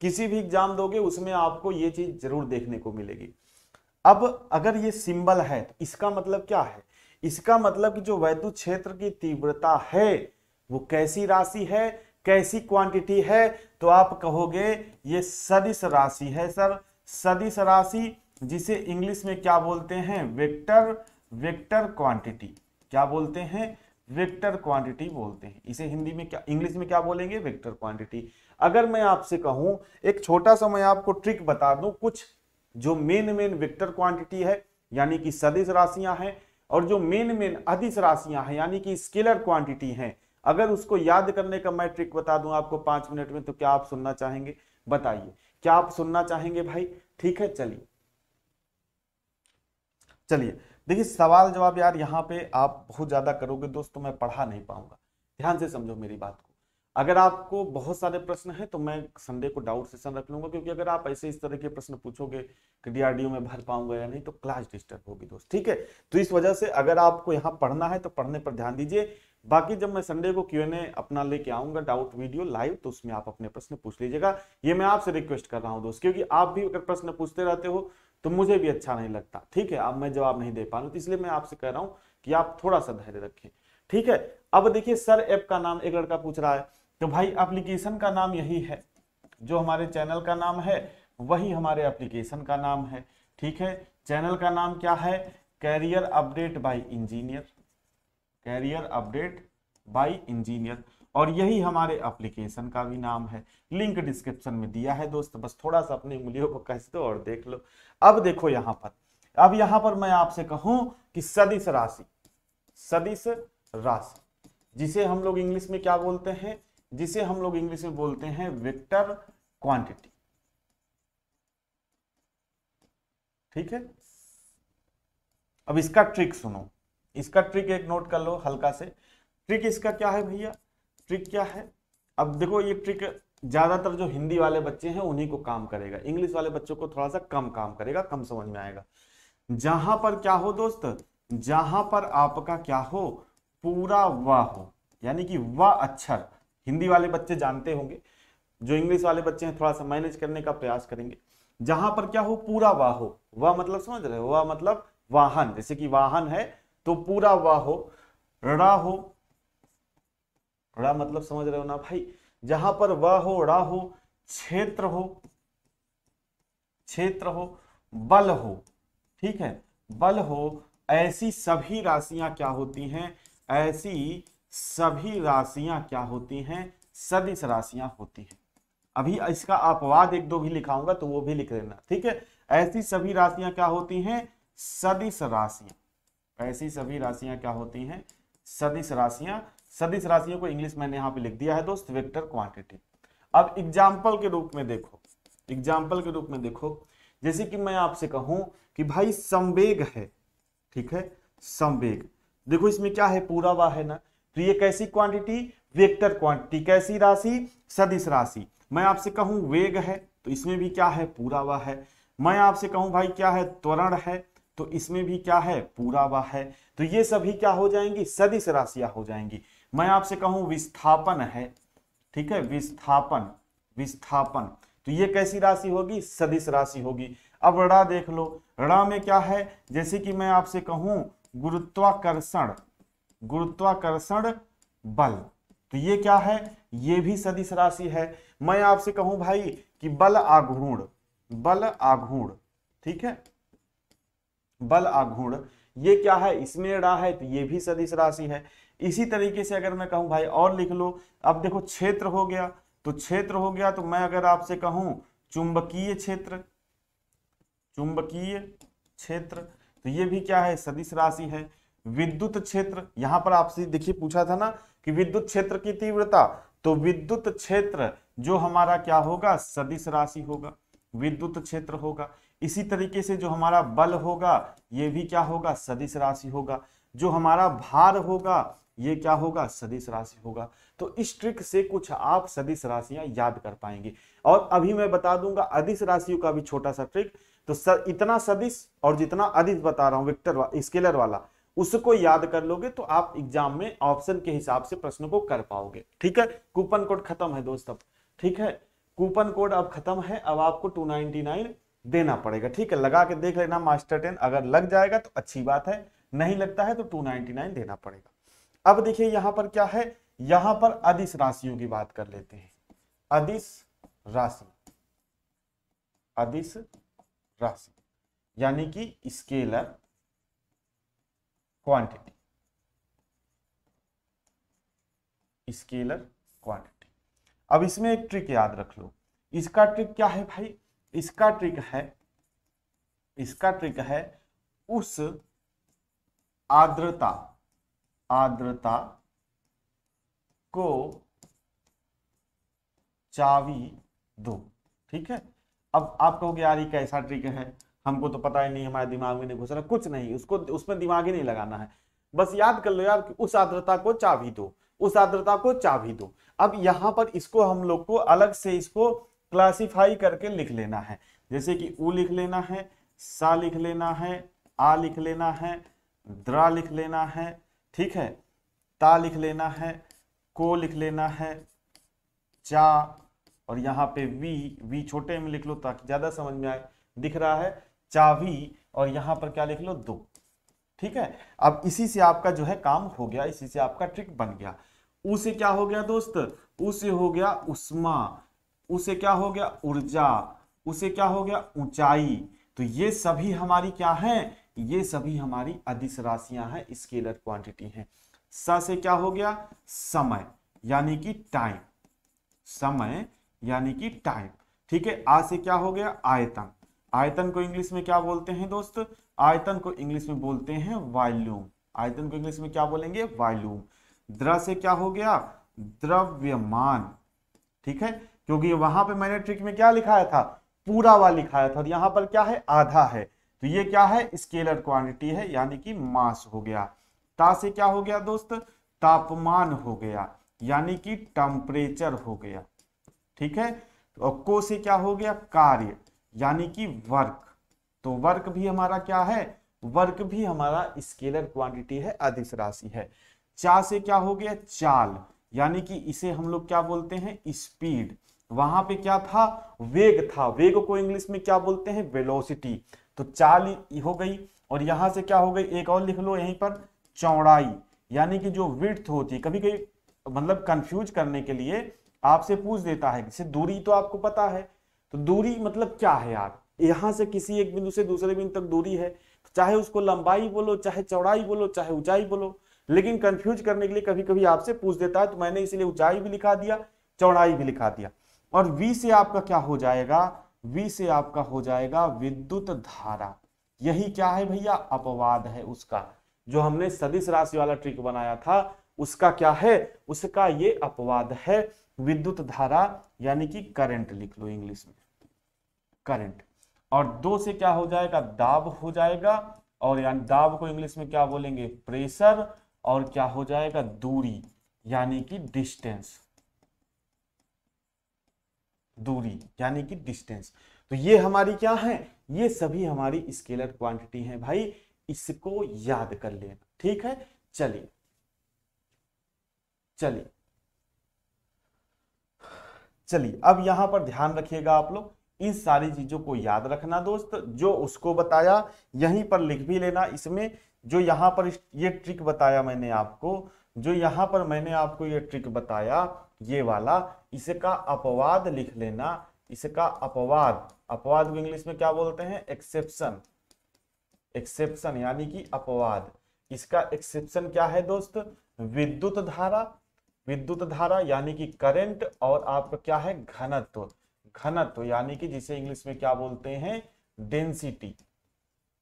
किसी भी एग्जाम दोगे उसमें आपको ये चीज जरूर देखने को मिलेगी अब अगर ये सिंबल है तो इसका मतलब क्या है इसका मतलब कि जो वैद्युत क्षेत्र की तीव्रता है वो कैसी राशि है कैसी क्वांटिटी है तो आप कहोगे ये सदिश राशि है सर सदिश राशि जिसे इंग्लिश में क्या बोलते हैं वेक्टर वेक्टर क्वांटिटी क्या बोलते हैं वेक्टर क्वांटिटी बोलते हैं इसे हिंदी में क्या इंग्लिश में क्या बोलेंगे वेक्टर क्वांटिटी अगर मैं आपसे कहूं एक छोटा सा मैं आपको ट्रिक बता दूं कुछ जो मेन मेन वेक्टर क्वांटिटी है यानी कि सदिश राशियां हैं और जो मेन मेन अधिस राशियां हैं यानी कि स्केलर क्वांटिटी हैं अगर उसको याद करने का मैं ट्रिक बता दूं आपको पांच मिनट में तो क्या आप सुनना चाहेंगे बताइए क्या आप सुनना चाहेंगे भाई ठीक है चलिए चलिए देखिए सवाल जवाब यार यहाँ पे आप बहुत ज्यादा करोगे दोस्तों तो मैं पढ़ा नहीं पाऊंगा ध्यान से समझो मेरी बात को अगर आपको बहुत सारे प्रश्न हैं तो मैं संडे को डाउट सेशन रख लूंगा क्योंकि अगर आप ऐसे इस तरह के प्रश्न पूछोगे कि डीआरडीओ में भर पाऊंगा या नहीं तो क्लास डिस्टर्ब होगी दोस्त ठीक है तो इस वजह से अगर आपको यहाँ पढ़ना है तो पढ़ने पर ध्यान दीजिए बाकी जब मैं संडे को क्यू अपना लेके आऊंगा डाउट वीडियो लाइव तो उसमें आप अपने प्रश्न पूछ लीजिएगा ये मैं आपसे रिक्वेस्ट कर रहा हूँ दोस्त क्योंकि आप भी अगर प्रश्न पूछते रहते हो तो मुझे भी अच्छा नहीं लगता ठीक है अब मैं जवाब नहीं दे पा रहा तो इसलिए मैं आपसे कह रहा हूँ कि आप थोड़ा सा धैर्य रखें ठीक है अब देखिए सर ऐप का नाम एक लड़का पूछ रहा है तो भाई एप्लीकेशन का नाम यही है जो हमारे चैनल का नाम है वही हमारे एप्लीकेशन का नाम है ठीक है चैनल का नाम क्या है career update by engineer career update by engineer और यही हमारे एप्लीकेशन का भी नाम है लिंक डिस्क्रिप्शन में दिया है दोस्त बस थोड़ा सा अपनी उंगलियों को कह दो और देख लो अब देखो यहां पर अब यहां पर मैं आपसे कहूं कि सदिश राशि सदिश राशि जिसे हम लोग इंग्लिश में क्या बोलते हैं जिसे हम लोग इंग्लिश में बोलते हैं वेक्टर क्वांटिटी ठीक है अब इसका ट्रिक सुनो इसका ट्रिक एक नोट कर लो हल्का से ट्रिक इसका क्या है भैया ट्रिक क्या है अब देखो ये ट्रिक ज्यादातर जो हिंदी वाले बच्चे हैं उन्हीं को काम करेगा इंग्लिश वाले बच्चों को थोड़ा सा कम काम करेगा कम समझ में आएगा जहां पर क्या हो दोस्त जहां पर आपका क्या हो पूरा वाह हो यानी कि व अक्षर हिंदी वाले बच्चे जानते होंगे जो इंग्लिश वाले बच्चे हैं थोड़ा सा मैनेज करने का प्रयास करेंगे जहां पर क्या हो पूरा वाह हो वह मतलब समझ रहे हो वह मतलब वाहन जैसे कि वाहन है तो पूरा वाह हो रा हो रा मतलब समझ रहे हो ना भाई जहां पर वह हो रा हो क्षेत्र हो क्षेत्र हो बल हो ठीक है बल हो ऐसी सभी राशियां क्या होती हैं ऐसी सभी राशियां क्या होती हैं सदिश राशियां होती हैं अभी इसका अपवाद एक दो भी लिखाऊंगा तो वो भी लिख लेना ठीक है ऐसी सभी राशियां क्या होती हैं सदिश राशियां ऐसी सभी राशियां क्या होती हैं सदिश राशियां सदिश राशियों को इंग्लिश मैंने यहां पे लिख दिया है दोस्त वेक्टर क्वांटिटी अब एग्जाम्पल के रूप में देखो एग्जाम्पल के रूप में देखो जैसे कि मैं आपसे कहूं कि भाई संवेग है ठीक है संवेग देखो इसमें क्या है पूरा वाह है ना तो ये कैसी क्वांटिटी वेक्टर क्वांटिटी कैसी राशि सदिश राशि मैं आपसे कहूं वेग है तो इसमें भी क्या है पूरा वह है मैं आपसे कहूं भाई क्या है त्वरण है तो इसमें भी क्या है पूरा वह है तो ये सभी क्या हो जाएंगी सदिश राशियां हो जाएंगी मैं आपसे कहूं विस्थापन है ठीक है विस्थापन विस्थापन तो ये कैसी राशि होगी सदिश राशि होगी अब रा देख लो रड़ा में क्या है जैसे कि मैं आपसे कहूं गुरुत्वाकर्षण गुरुत्वाकर्षण बल तो ये क्या है ये भी सदिश राशि है मैं आपसे कहूं भाई कि बल आघूर्ण बल आघूर्ण ठीक है बल आघूर्ण ये क्या है इसमें रा है तो ये भी सदिश राशि है इसी तरीके से अगर मैं कहूं भाई और लिख लो अब देखो क्षेत्र हो गया तो क्षेत्र हो गया तो मैं अगर आपसे कहूं चुंबकीय क्षेत्र चुंबकीय क्षेत्र तो ये भी क्या है सदिश राशि है विद्युत क्षेत्र यहां पर आपसे देखिए पूछा था ना कि विद्युत क्षेत्र की तीव्रता तो विद्युत क्षेत्र जो हमारा क्या होगा सदिश राशि होगा विद्युत क्षेत्र होगा इसी तरीके से जो हमारा बल होगा ये भी क्या होगा सदिश राशि होगा जो हमारा भार होगा ये क्या होगा सदिश राशि होगा तो इस ट्रिक से कुछ आप सदिश राशियां याद कर पाएंगे और अभी मैं बता दूंगा अधिस राशियों का भी छोटा सा ट्रिक तो सर, इतना सदिश और जितना अधिस बता रहा हूं विक्टर वा, स्केलर वाला उसको याद कर लोगे तो आप एग्जाम में ऑप्शन के हिसाब से प्रश्न को कर पाओगे ठीक है कूपन कोड खत्म है दोस्त अब ठीक है कूपन कोड अब खत्म है अब आपको 299 देना पड़ेगा ठीक है लगा के देख लेना मास्टर टेन अगर लग जाएगा तो अच्छी बात है नहीं लगता है तो 299 देना पड़ेगा अब देखिए यहां पर क्या है यहां पर अधिस राशियों की बात कर लेते हैं अधिस राशि अधिस राशि यानी कि स्केलर क्वांटिटी स्केलर क्वांटिटी अब इसमें एक ट्रिक याद रख लो इसका ट्रिक क्या है भाई इसका ट्रिक है इसका ट्रिक है उस आर्द्रता आर्द्रता को चावी दो ठीक है अब आप कहोगे यार ये कैसा ट्रिक है हमको तो पता ही नहीं हमारे दिमाग में नहीं घुस रहा कुछ नहीं उसको उसमें दिमाग ही नहीं लगाना है बस याद कर लो यार कि उस आर्द्रता को चाबी दो उस आर्द्रता को चाबी दो अब यहाँ पर इसको हम लोग को अलग से इसको क्लासिफाई करके लिख लेना है जैसे कि ऊ लिख लेना है सा लिख लेना है आ लिख लेना है द्रा लिख लेना है ठीक है ता लिख लेना है को लिख लेना है चा और यहाँ पे वी वी छोटे में लिख लो ताकि ज़्यादा समझ में आए दिख रहा है चावी और यहाँ पर क्या लिख लो दो ठीक है अब इसी से आपका जो है काम हो गया इसी से आपका ट्रिक बन गया उसे क्या हो गया दोस्त उसे हो गया उष्मा उसे क्या हो गया ऊर्जा उसे क्या हो गया ऊंचाई तो ये सभी हमारी क्या है ये सभी हमारी अधिस राशियां हैं स्केलर क्वांटिटी हैं स से क्या हो गया समय यानी कि टाइम समय यानी कि टाइम ठीक है आ से क्या हो गया आयतन आयतन को इंग्लिश में क्या बोलते हैं दोस्त आयतन को इंग्लिश में बोलते हैं वॉल्यूम आयतन को इंग्लिश में क्या बोलेंगे वॉल्यूम द्रव से क्या हो गया द्रव्यमान ठीक है क्योंकि वहां पे मैंने ट्रिक में क्या लिखाया था पूरा वा लिखाया था और यहां पर क्या है आधा है तो ये क्या है स्केलर क्वांटिटी है यानी कि मास हो गया ता से क्या हो गया दोस्त तापमान हो गया यानी कि टेम्परेचर हो गया ठीक है और को से क्या हो गया कार्य यानी कि वर्क तो वर्क भी हमारा क्या है वर्क भी हमारा स्केलर क्वांटिटी है अधिश राशि है चा से क्या हो गया चाल यानी कि इसे हम लोग क्या बोलते हैं स्पीड वहां पे क्या था वेग था वेग को इंग्लिश में क्या बोलते हैं वेलोसिटी तो चाल हो गई और यहां से क्या हो गई एक और लिख लो यहीं पर चौड़ाई यानी कि जो विर्थ होती है कभी कभी मतलब कंफ्यूज करने के लिए आपसे पूछ देता है जैसे दूरी तो आपको पता है तो दूरी मतलब क्या है यार यहां से किसी एक बिंदु से दूसरे बिंदु तक दूरी है तो चाहे उसको लंबाई बोलो चाहे चौड़ाई बोलो चाहे ऊंचाई बोलो लेकिन कंफ्यूज करने के लिए कभी कभी आपसे पूछ देता है तो मैंने इसीलिए ऊंचाई भी लिखा दिया चौड़ाई भी लिखा दिया और वी से आपका क्या हो जाएगा वी से आपका हो जाएगा विद्युत धारा यही क्या है भैया अपवाद है उसका जो हमने सदिश राशि वाला ट्रिक बनाया था उसका क्या है उसका ये अपवाद है विद्युत धारा यानी कि करंट लिख लो इंग्लिश में करंट और दो से क्या हो जाएगा दाब हो जाएगा और यानी दाब को इंग्लिश में क्या बोलेंगे प्रेशर और क्या हो जाएगा दूरी यानी कि डिस्टेंस दूरी यानी कि डिस्टेंस तो ये हमारी क्या है ये सभी हमारी स्केलर क्वांटिटी है भाई इसको याद कर लेना ठीक है चलिए चलिए चलिए अब यहां पर ध्यान रखिएगा आप लोग इन सारी चीज़ों को याद रखना दोस्त जो उसको बताया यहीं पर लिख भी लेना इसमें जो यहाँ पर ये ट्रिक बताया मैंने आपको जो यहाँ पर मैंने आपको ये ट्रिक बताया ये वाला इसका अपवाद लिख लेना इसका अपवाद अपवाद को इंग्लिश में क्या बोलते हैं एक्सेप्शन एक्सेप्शन यानी कि अपवाद इसका एक्सेप्शन क्या है दोस्त विद्युत धारा विद्युत धारा यानी कि करंट और आपका क्या है घनत्व घनत्व यानी कि जिसे इंग्लिश में क्या बोलते हैं डेंसिटी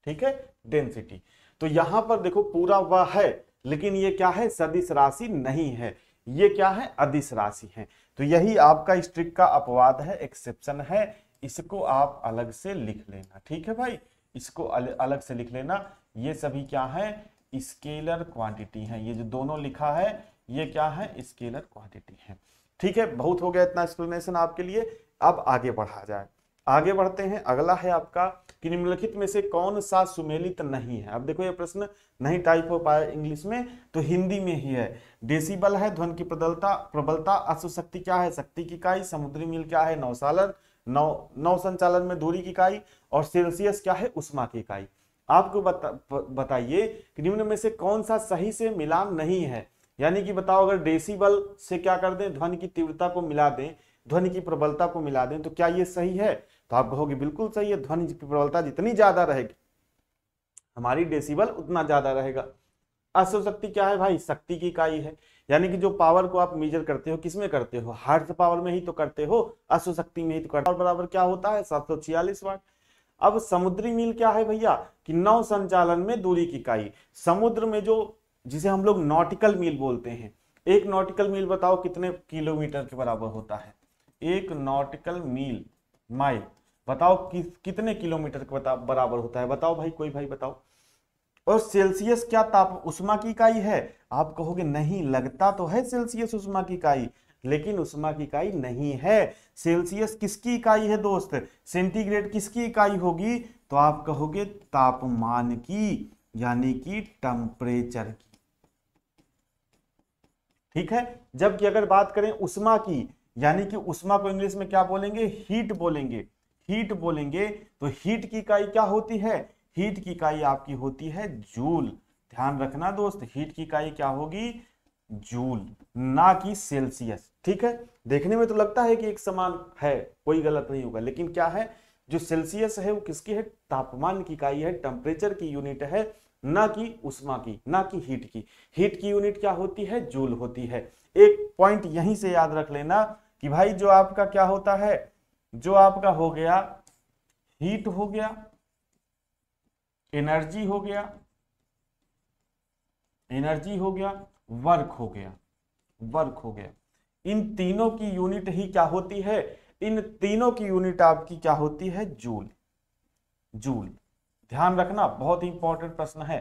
ठीक है डेंसिटी तो यहां पर देखो पूरा वह है लेकिन ये क्या है सदिश राशि नहीं है ये क्या है अदिश राशि है तो यही आपका स्ट्रिक का अपवाद है एक्सेप्शन है इसको आप अलग से लिख लेना ठीक है भाई इसको अलग से लिख लेना ये सभी क्या है स्केलर क्वांटिटी है ये जो दोनों लिखा है ये क्या है स्केलर क्वांटिटी है ठीक है बहुत हो गया इतना एक्सप्लेनेशन आपके लिए अब आगे बढ़ा जाए आगे बढ़ते हैं अगला है आपका कि निम्नलिखित में से कौन सा सुमेलित नहीं है अब देखो ये प्रश्न नहीं टाइप हो पाया इंग्लिश में तो हिंदी में ही है डेसिबल है ध्वन की प्रबलता प्रबलता अश्वशक्ति क्या है शक्ति की इकाई समुद्री मिल क्या है नौसालन नौ नौ संचालन में दूरी की इकाई और सेल्सियस क्या है उष्मा की इकाई आपको बता बताइए कि निम्न में से कौन सा सही से मिलान नहीं है यानी कि बताओ अगर डेसीबल से क्या कर दें ध्वन की तीव्रता को मिला दें ध्वनि की प्रबलता को मिला दें तो क्या ये सही है तो आप कहोगे बिल्कुल सही है ध्वनि की प्रबलता जितनी ज्यादा रहेगी हमारी डेसिबल उतना ज्यादा रहेगा असो शक्ति क्या है भाई शक्ति की इकाई है यानी कि जो पावर को आप मेजर करते हो किसमें करते हो हार्ट पावर में ही तो करते हो असो शक्ति में ही तो करते हो बराबर क्या होता है सात सौ छियालीस वाट अब समुद्री मील क्या है भैया कि नौ संचालन में दूरी की इकाई समुद्र में जो जिसे हम लोग नॉटिकल मील बोलते हैं एक नॉटिकल मील बताओ कितने किलोमीटर के बराबर होता है एक नॉटिकल मील माइल बताओ किस कितने किलोमीटर के बता, बराबर होता है बताओ भाई कोई भाई बताओ और सेल्सियस क्या ताप उष्मा की इकाई है आप कहोगे नहीं लगता तो है सेल्सियस उष्मा की इकाई लेकिन उष्मा की इकाई नहीं है सेल्सियस किसकी इकाई है दोस्त सेंटीग्रेड किसकी इकाई होगी तो आप कहोगे तापमान की यानी कि टेम्परेचर की ठीक है जबकि अगर बात करें उष्मा की यानी कि उष्मा को इंग्लिश में क्या बोलेंगे हीट बोलेंगे हीट बोलेंगे तो हीट की इकाई क्या होती है हीट की इकाई आपकी होती है जूल ध्यान रखना दोस्त हीट की इकाई क्या होगी जूल ना कि सेल्सियस ठीक है देखने में तो लगता है कि एक समान है कोई गलत नहीं होगा लेकिन क्या है जो सेल्सियस है वो किसकी है तापमान की इकाई है टेम्परेचर की यूनिट है ना कि उष्मा की ना कि हीट की हीट की यूनिट क्या होती है जूल होती है एक पॉइंट यहीं से याद रख लेना कि भाई जो आपका क्या होता है जो आपका हो गया हीट हो गया एनर्जी हो गया एनर्जी हो गया वर्क हो गया वर्क हो गया इन तीनों की यूनिट ही क्या होती है इन तीनों की यूनिट आपकी क्या होती है जूल जूल ध्यान रखना बहुत ही इंपॉर्टेंट प्रश्न है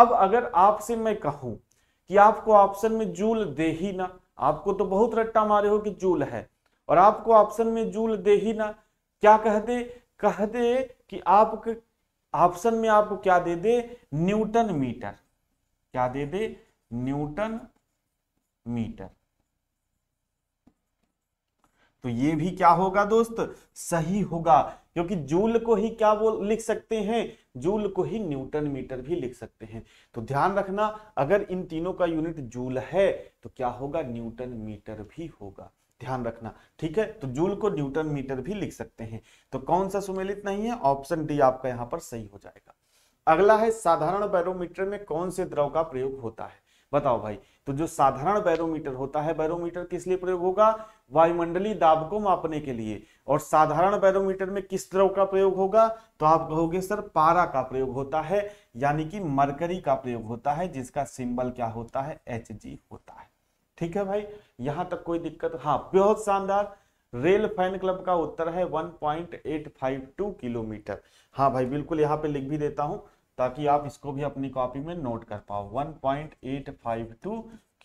अब अगर आपसे मैं कहूं कि आपको ऑप्शन में जूल दे ही ना आपको तो बहुत रट्टा मारे हो कि जूल है और आपको ऑप्शन में जूल दे ही ना क्या कह दे कह दे कि आप ऑप्शन में आपको क्या दे दे न्यूटन मीटर क्या दे दे न्यूटन मीटर तो ये भी क्या होगा दोस्त सही होगा क्योंकि जूल को ही क्या वो लिख सकते हैं जूल को ही न्यूटन मीटर भी लिख सकते हैं तो ध्यान रखना अगर इन तीनों का यूनिट जूल है तो क्या होगा न्यूटन मीटर भी होगा ध्यान रखना ठीक है तो जूल को न्यूटन मीटर भी लिख सकते हैं तो कौन सा सुमेलित नहीं है ऑप्शन डी आपका यहाँ पर सही हो जाएगा अगला है साधारण बैरोमीटर में कौन से द्रव का प्रयोग होता है बताओ भाई तो जो साधारण बैरोमीटर होता है बैरोमीटर किस लिए प्रयोग होगा वायुमंडली दाब को मापने के लिए और साधारण बैरोमीटर में किस द्रव का प्रयोग होगा तो आप कहोगे सर पारा का प्रयोग होता है यानी कि मरकरी का प्रयोग होता है जिसका सिंबल क्या होता है एच होता है ठीक है भाई यहाँ तक कोई दिक्कत हाँ बहुत शानदार रेल फैन क्लब का उत्तर है 1.852 किलोमीटर हाँ भाई बिल्कुल यहाँ पे लिख भी देता हूँ ताकि आप इसको भी अपनी कॉपी में नोट कर पाओ 1.852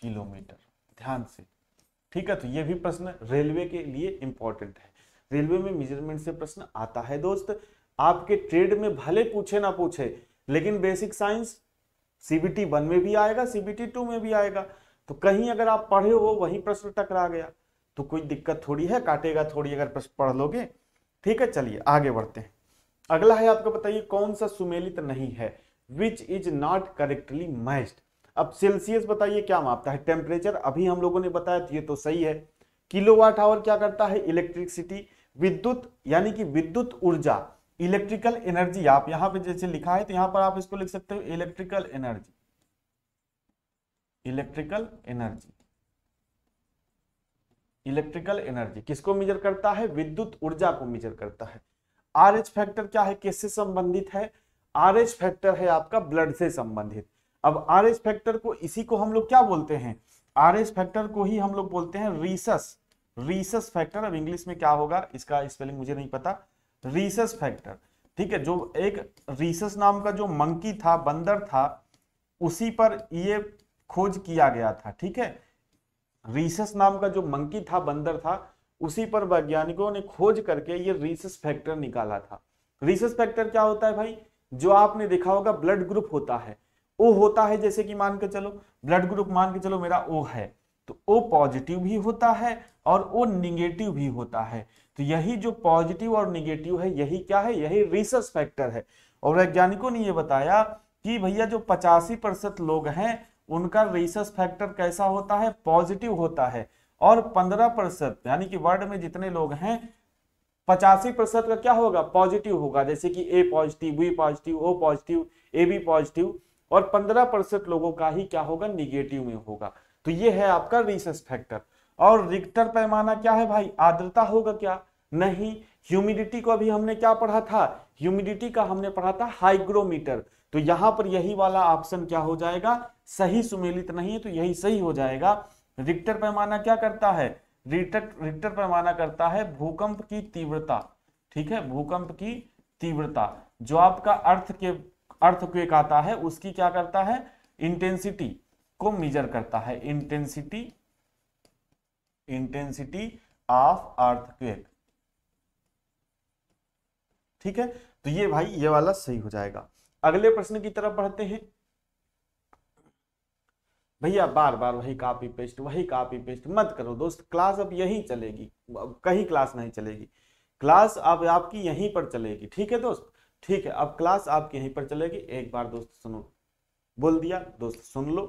किलोमीटर ध्यान से ठीक है तो ये भी प्रश्न रेलवे के लिए इंपॉर्टेंट है रेलवे में मेजरमेंट से प्रश्न आता है दोस्त आपके ट्रेड में भले पूछे ना पूछे लेकिन बेसिक साइंस सीबीटी वन में भी आएगा सीबीटी टू में भी आएगा तो कहीं अगर आप पढ़े हो वही प्रश्न टकरा गया तो कोई दिक्कत थोड़ी है काटेगा थोड़ी अगर प्रश्न पढ़ लोगे ठीक है चलिए आगे बढ़ते हैं अगला है आपको बताइए कौन सा सुमेलित नहीं है which is not correctly matched अब सेल्सियस बताइए क्या मापता है टेम्परेचर अभी हम लोगों ने बताया ये तो सही है किलोवाट आवर क्या करता है इलेक्ट्रिसिटी विद्युत यानी कि विद्युत ऊर्जा इलेक्ट्रिकल एनर्जी आप यहां पे जैसे लिखा है तो यहां पर आप इसको लिख सकते हो electrical energy electrical energy electrical energy किसको मेजर करता है विद्युत ऊर्जा को मेजर करता है आर एच फैक्टर क्या है किससे संबंधित है आर एच फैक्टर है आपका ब्लड से संबंधित अब आर एच फैक्टर को इसी को हम लोग क्या बोलते हैं आर एच फैक्टर को ही हम लोग बोलते हैं रीसस रीसस फैक्टर अब इंग्लिश में क्या होगा इसका स्पेलिंग मुझे नहीं पता रीसस फैक्टर ठीक है जो एक रीसस नाम का जो मंकी था बंदर था उसी पर ये खोज किया गया था ठीक है रीसस नाम का जो मंकी था बंदर था उसी पर वैज्ञानिकों ने खोज करके ये रिसस फैक्टर निकाला था रिसस फैक्टर क्या होता है भाई जो आपने देखा होगा ब्लड ग्रुप होता है ओ होता है जैसे कि मान के चलो ब्लड ग्रुप मान के चलो मेरा ओ है तो ओ पॉजिटिव भी होता है और ओ निगेटिव भी होता है तो यही जो पॉजिटिव और निगेटिव है यही क्या है यही रिसर्च फैक्टर है और वैज्ञानिकों ने यह बताया कि भैया जो पचासी प्रतिशत लोग हैं उनका रिसर्च फैक्टर कैसा होता है पॉजिटिव होता है और पंद्रह प्रतिशत यानी कि वर्ड में जितने लोग हैं पचासी प्रतिशत का क्या होगा पॉजिटिव होगा जैसे कि A positive B positive O positive A B positive और पंद्रह प्रतिशत लोगों का ही क्या होगा निगेटिव में होगा तो ये है आपका रिसर्स फैक्टर और रिक्टर पैमाना क्या है भाई आर्द्रता होगा क्या नहीं ह्यूमिडिटी को अभी हमने क्या पढ़ा था ह्यूमिडिटी का हमने पढ़ा था हाइग्रोमीटर तो यहां पर यही वाला ऑप्शन क्या हो जाएगा सही सुमेलित नहीं है तो यही सही हो जाएगा रिक्टर पैमाना क्या करता है रिक्टर रिक्टर पैमाना करता है भूकंप की तीव्रता ठीक है भूकंप की तीव्रता जो आपका अर्थ के अर्थ क्वेक आता है उसकी क्या करता है इंटेंसिटी को मेजर करता है इंटेंसिटी इंटेंसिटी ऑफ अर्थक्वेक ठीक है तो ये भाई ये वाला सही हो जाएगा अगले प्रश्न की तरफ बढ़ते हैं भैया बार बार वही कॉपी पेस्ट वही कॉपी पेस्ट मत करो दोस्त क्लास अब यहीं चलेगी कहीं क्लास नहीं चलेगी क्लास अब आपकी यहीं पर चलेगी ठीक है दोस्त ठीक है अब क्लास आपकी यहीं पर चलेगी एक बार दोस्त सुनो बोल दिया दोस्त सुन लो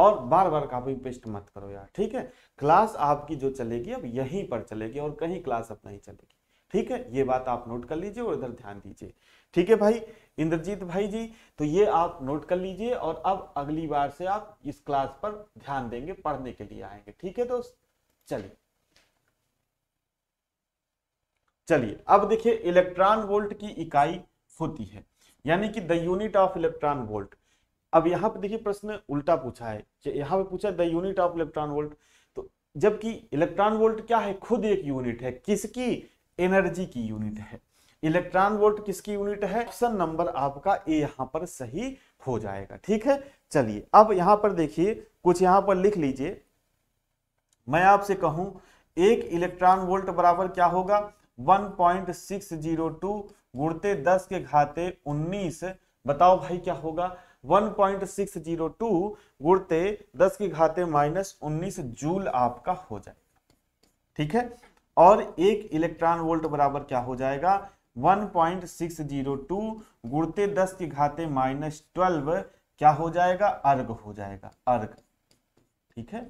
और बार बार कॉपी पेस्ट मत करो यार ठीक है क्लास आपकी जो चलेगी अब यहीं पर चलेगी और कहीं क्लास अब नहीं चलेगी ठीक है ये बात आप नोट कर लीजिए और इधर ध्यान दीजिए ठीक है भाई इंद्रजीत भाई जी तो ये आप नोट कर लीजिए और अब अगली बार से आप इस क्लास पर ध्यान देंगे पढ़ने के लिए आएंगे ठीक है दोस्त चलिए चलिए अब देखिए इलेक्ट्रॉन वोल्ट की इकाई होती है यानी कि the unit of electron volt अब यहां पे देखिए प्रश्न उल्टा पूछा है यहाँ पे पूछा the unit of electron volt तो जबकि इलेक्ट्रॉन वोल्ट क्या है खुद एक यूनिट है किसकी एनर्जी की यूनिट है इलेक्ट्रॉन वोल्ट किसकी यूनिट है ऑप्शन नंबर आपका ए यहां पर सही हो जाएगा ठीक है चलिए अब यहां पर देखिए कुछ यहां पर लिख लीजिए मैं आपसे कहूं एक इलेक्ट्रॉन वोल्ट बराबर क्या होगा 1.602 गुड़ते दस के घाते 19 बताओ भाई क्या होगा 1.602 गुड़ते दस के घाते माइनस उन्नीस जूल आपका हो जाएगा ठीक है और एक इलेक्ट्रॉन वोल्ट बराबर क्या हो जाएगा 1.602 गुणते 10 की घाते माइनस ट्वेल्व क्या हो जाएगा अर्ग हो जाएगा अर्ग ठीक है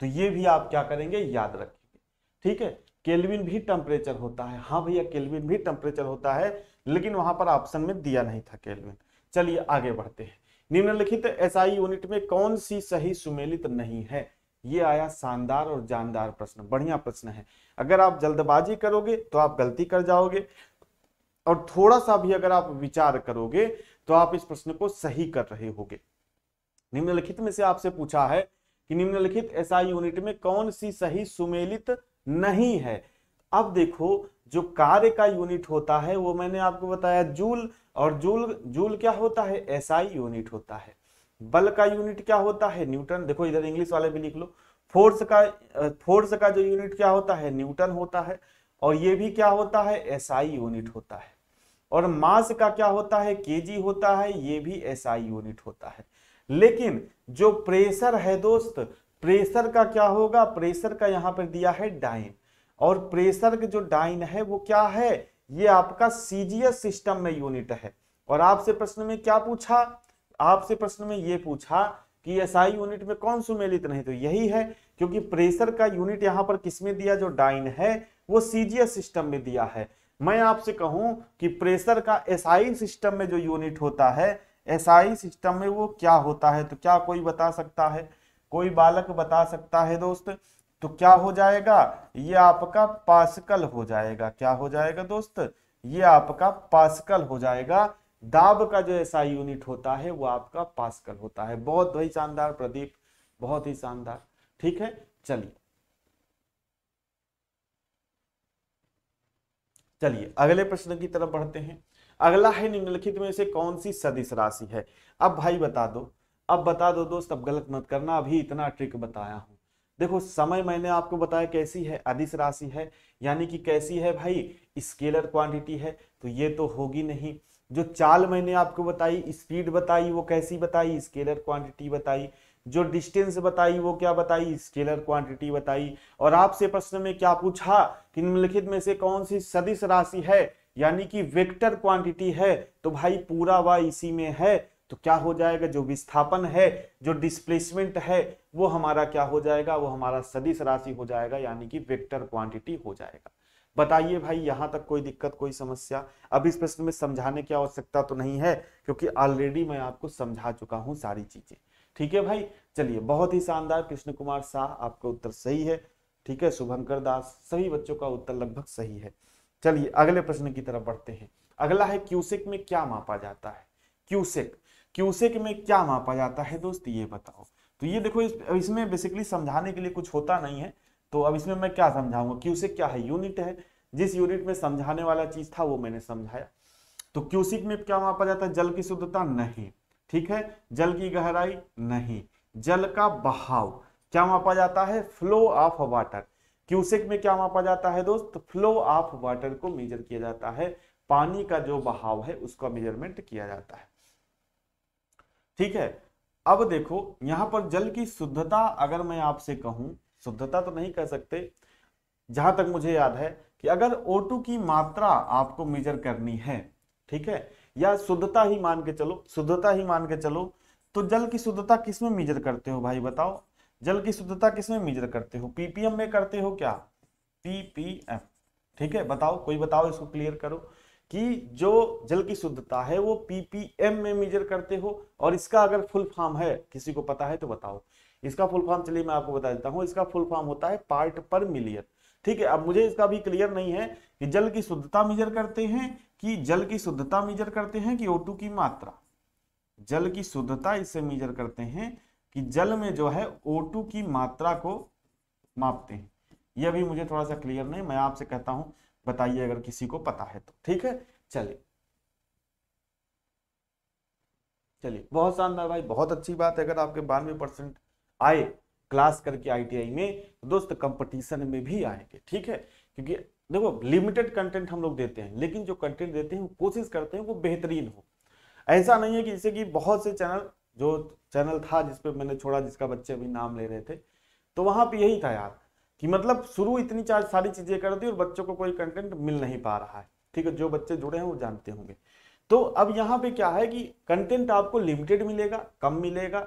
तो ये भी आप क्या करेंगे याद रखेंगे ठीक है केल्विन भी टेम्परेचर होता है हाँ भैया केल्विन भी टेम्परेचर होता है लेकिन वहां पर ऑप्शन में दिया नहीं था केल्विन चलिए आगे बढ़ते हैं निम्नलिखित एसआई यूनिट में कौन सी सही सुमेलित नहीं है ये आया शानदार और जानदार प्रश्न बढ़िया प्रश्न है अगर आप जल्दबाजी करोगे तो आप गलती कर जाओगे और थोड़ा सा भी अगर आप विचार करोगे तो आप इस प्रश्न को सही कर रहे होगे निम्नलिखित में से आपसे पूछा है कि निम्नलिखित एसआई यूनिट में कौन सी सही सुमेलित नहीं है अब देखो जो कार्य का यूनिट होता है वो मैंने आपको बताया जूल और जूल जूल क्या होता है एसआई यूनिट होता है बल का यूनिट क्या होता है न्यूटन देखो इधर इंग्लिश वाले भी लिख लो फोर्स का फोर्स का जो यूनिट क्या होता है न्यूटन होता है और ये भी क्या होता है एसआई यूनिट होता है और मास का क्या होता है केजी होता है ये भी एसआई यूनिट होता है लेकिन जो प्रेशर है दोस्त प्रेशर का क्या होगा प्रेशर का यहाँ पर दिया है डाइन और प्रेशर का जो डाइन है वो क्या है ये आपका सीजीएस सिस्टम में यूनिट है और आपसे प्रश्न में क्या पूछा आपसे प्रश्न में ये पूछा कि एसआई यूनिट में कौन सुमेलित नहीं तो यही है क्योंकि प्रेशर का यूनिट यहाँ पर किसमें दिया जो डाइन है वो सीजीएस सिस्टम में दिया है मैं आपसे कहूं कि प्रेशर का एसआई सिस्टम में जो यूनिट होता है एसआई सिस्टम में वो क्या होता है तो क्या कोई बता सकता है कोई बालक बता सकता है दोस्त तो क्या हो जाएगा ये आपका पास्कल हो जाएगा क्या हो जाएगा दोस्त ये आपका पास्कल हो जाएगा दाब का जो ऐसा यूनिट होता है वो आपका पास्कल होता है बहुत ही शानदार प्रदीप बहुत ही शानदार ठीक है चलिए चलिए अगले प्रश्न की तरफ बढ़ते हैं अगला है निम्नलिखित में से कौन सी सदिश राशि है अब भाई बता दो अब बता दो दोस्त अब गलत मत करना अभी इतना ट्रिक बताया हूं देखो समय मैंने आपको बताया कैसी है अधिस राशि है यानी कि कैसी है भाई स्केलर क्वांटिटी है तो ये तो होगी नहीं जो चाल मैंने आपको बताई स्पीड बताई वो कैसी बताई स्केलर क्वांटिटी बताई जो डिस्टेंस बताई वो क्या बताई स्केलर क्वांटिटी बताई और आपसे प्रश्न में क्या पूछा कि निम्नलिखित में से कौन सी सदिश राशि है यानी कि वेक्टर क्वांटिटी है तो भाई पूरा वा इसी में है तो क्या हो जाएगा जो विस्थापन है जो डिस्प्लेसमेंट है वो हमारा क्या हो जाएगा वो हमारा सदिश राशि हो जाएगा यानी कि वेक्टर क्वांटिटी हो जाएगा बताइए भाई यहाँ तक कोई दिक्कत कोई समस्या अब इस प्रश्न में समझाने की आवश्यकता तो नहीं है क्योंकि ऑलरेडी मैं आपको समझा चुका हूँ सारी चीजें ठीक है भाई चलिए बहुत ही शानदार कृष्ण कुमार शाह आपका उत्तर सही है ठीक है शुभंकर दास सभी बच्चों का उत्तर लगभग सही है चलिए अगले प्रश्न की तरफ बढ़ते हैं अगला है क्यूसेक में क्या मापा जाता है क्यूसेक क्यूसेक में क्या मापा जाता है दोस्त ये बताओ तो ये देखो इसमें बेसिकली समझाने के लिए कुछ होता नहीं है तो अब इसमें मैं क्या समझाऊंगा क्यूसिक क्या है यूनिट है जिस यूनिट में समझाने वाला चीज था वो मैंने समझाया तो क्यूसिक में क्या मापा जाता है जल की शुद्धता नहीं ठीक है जल की गहराई नहीं जल का बहाव क्या मापा जाता है फ्लो ऑफ वाटर क्यूसिक में क्या मापा जाता है दोस्त फ्लो ऑफ वाटर को मेजर किया जाता है पानी का जो बहाव है उसका मेजरमेंट किया जाता है ठीक है अब देखो यहां पर जल की शुद्धता अगर मैं आपसे कहूं शुद्धता तो नहीं कह सकते जहां तक मुझे याद है कि अगर O2 की मात्रा आपको मेजर करनी है ठीक है या शुद्धता ही मान के चलो शुद्धता ही मान के चलो तो जल की शुद्धता किसमें मेजर करते हो भाई बताओ जल की शुद्धता किसमें मेजर करते हो पीपीएम में करते हो क्या पीपीएम ठीक है बताओ कोई बताओ इसको क्लियर करो कि जो जल की शुद्धता है वो पीपीएम में मेजर करते हो और इसका अगर फुल फॉर्म है किसी को पता है तो बताओ इसका फुल फॉर्म चलिए मैं आपको बता देता हूँ इसका फुल फॉर्म होता है पार्ट पर मिलियन ठीक है अब मुझे इसका भी क्लियर नहीं है कि जल की शुद्धता मेजर करते हैं कि जल की शुद्धता मेजर करते हैं कि O2 की मात्रा जल की शुद्धता इससे मेजर करते हैं कि जल में जो है O2 की मात्रा को मापते हैं यह भी मुझे थोड़ा सा क्लियर नहीं मैं आपसे कहता हूं बताइए अगर किसी को पता है तो ठीक है चलिए चलिए बहुत शानदार भाई बहुत अच्छी बात है अगर आपके बानवे परसेंट आए क्लास करके आईटीआई में तो दोस्त कंपटीशन में भी आएंगे ठीक है क्योंकि देखो लिमिटेड कंटेंट हम लोग देते हैं लेकिन जो कंटेंट देते हैं कोशिश करते हैं वो बेहतरीन हो ऐसा नहीं है कि जैसे कि बहुत से चैनल जो चैनल था जिसपे मैंने छोड़ा जिसका बच्चे अभी नाम ले रहे थे तो वहां पर यही था यार कि मतलब शुरू इतनी चार सारी चीजें कर दी और बच्चों को कोई कंटेंट मिल नहीं पा रहा है ठीक है जो बच्चे जुड़े हैं वो जानते होंगे तो अब यहाँ पे क्या है कि कंटेंट आपको लिमिटेड मिलेगा कम मिलेगा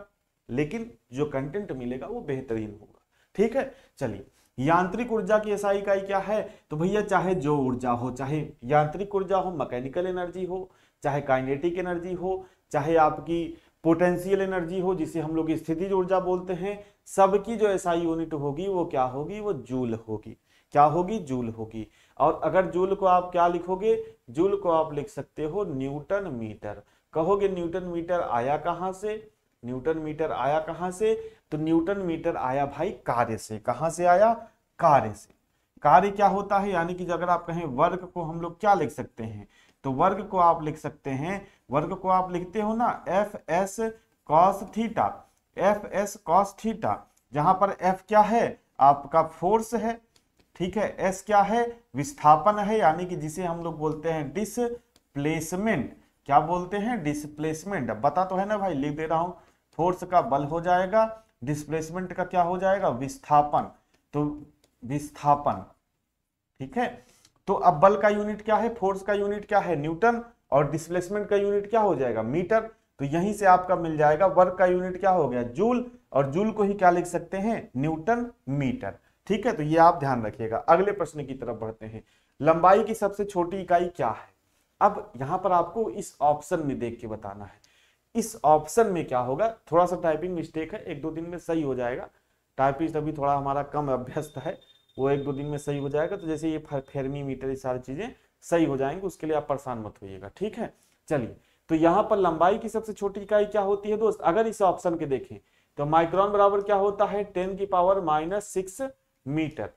लेकिन जो कंटेंट मिलेगा वो बेहतरीन होगा ठीक है चलिए यांत्रिक ऊर्जा की ऐसा इकाई क्या है तो भैया चाहे जो ऊर्जा हो चाहे यांत्रिक ऊर्जा हो मैकेनिकल एनर्जी हो चाहे काइनेटिक एनर्जी हो चाहे आपकी पोटेंशियल एनर्जी हो जिसे हम लोग स्थिति ऊर्जा बोलते हैं सबकी जो ऐसा यूनिट होगी वो क्या होगी वो जूल होगी क्या होगी जूल होगी और अगर जूल को आप क्या लिखोगे जूल को आप लिख सकते हो न्यूटन मीटर कहोगे न्यूटन मीटर आया कहाँ से न्यूटन मीटर आया कहाँ से तो न्यूटन मीटर आया भाई कार्य से कहा से आया कार्य से कार्य क्या होता है यानी कि अगर आप कहें वर्ग को हम लोग क्या लिख सकते हैं तो वर्ग को आप लिख सकते हैं वर्ग को आप लिखते हो ना F S cos theta F S cos theta जहां पर एफ क्या है आपका फोर्स है ठीक है एस क्या है विस्थापन है यानी कि जिसे हम लोग बोलते हैं डिसप्लेसमेंट क्या बोलते हैं डिसप्लेसमेंट अब बता तो है ना भाई लिख दे रहा हूं फोर्स का बल हो जाएगा डिस्प्लेसमेंट का क्या हो जाएगा विस्थापन तो विस्थापन ठीक है तो अब बल का यूनिट क्या है फोर्स का यूनिट क्या है न्यूटन और डिस्प्लेसमेंट का यूनिट क्या हो जाएगा मीटर तो यहीं से आपका मिल जाएगा वर्क का यूनिट क्या हो गया जूल और जूल को ही क्या लिख सकते हैं न्यूटन मीटर ठीक है तो ये आप ध्यान रखिएगा अगले प्रश्न की तरफ बढ़ते हैं लंबाई की सबसे छोटी इकाई क्या है अब यहां पर आपको इस ऑप्शन में देख के बताना है इस ऑप्शन में क्या होगा थोड़ा सा टाइपिंग मिस्टेक है एक दो दिन में सही हो जाएगा टाइपिस्ट अभी थोड़ा हमारा कम अभ्यस्त है वो एक दो दिन में सही हो जाएगा तो जैसे ये फेरमी मीटर ये सारी चीज़ें सही हो जाएंगी उसके लिए आप परेशान मत होइएगा ठीक है चलिए तो यहाँ पर लंबाई की सबसे छोटी इकाई क्या होती है दोस्त अगर इस ऑप्शन के देखें तो माइक्रॉन बराबर क्या होता है टेन की पावर माइनस सिक्स मीटर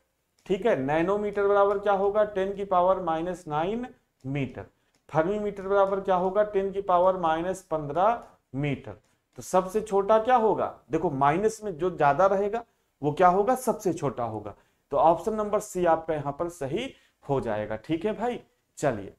ठीक है नैनोमीटर बराबर क्या होगा टेन की पावर माइनस नाइन मीटर थर्मी मीटर बराबर क्या होगा टेन की पावर माइनस पंद्रह मीटर तो सबसे छोटा क्या होगा देखो माइनस में जो ज्यादा रहेगा वो क्या होगा सबसे छोटा होगा तो ऑप्शन नंबर सी आपका यहां पर सही हो जाएगा ठीक है भाई चलिए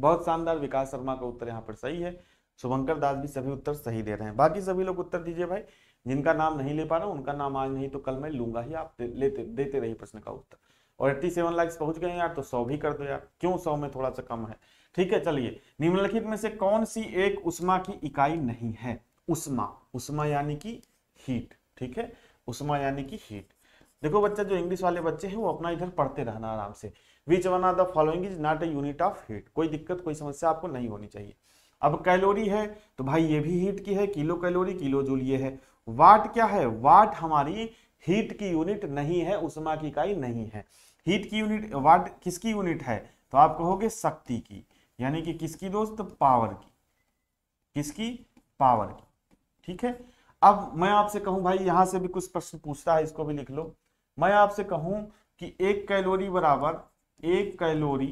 बहुत शानदार विकास शर्मा का उत्तर यहाँ पर सही है शुभंकर दास भी सभी उत्तर सही दे रहे हैं बाकी सभी लोग उत्तर दीजिए भाई जिनका नाम नहीं ले पा रहा उनका नाम आज नहीं तो कल मैं लूंगा ही आप लेते देते रहिए प्रश्न का उत्तर और एट्टी सेवन लाइक्स पहुंच गए यार तो सौ भी कर दो यार क्यों सौ में थोड़ा सा कम है ठीक है चलिए निम्नलिखित में से कौन सी एक उष्मा की इकाई नहीं है उष्मा उष्मा यानी कि हीट ठीक है उष्मा यानी कि हीट देखो बच्चा जो इंग्लिश वाले बच्चे हैं वो अपना इधर पढ़ते रहना आराम से which one are the following is not a unit of heat कोई दिक्कत कोई समस्या आपको नहीं होनी चाहिए अब कैलोरी है तो भाई ये भी हीट की है किलो कैलोरी किलो जूल ये है वाट क्या है वाट हमारी हीट की यूनिट नहीं है उष्मा की इकाई नहीं है हीट की यूनिट वाट किसकी यूनिट है तो आप कहोगे शक्ति की यानी कि किसकी दोस्त पावर की किसकी पावर की ठीक है अब मैं आपसे कहूं भाई यहां से भी कुछ प्रश्न पूछता है इसको भी लिख लो मैं आपसे कहूं कि एक कैलोरी बराबर एक कैलोरी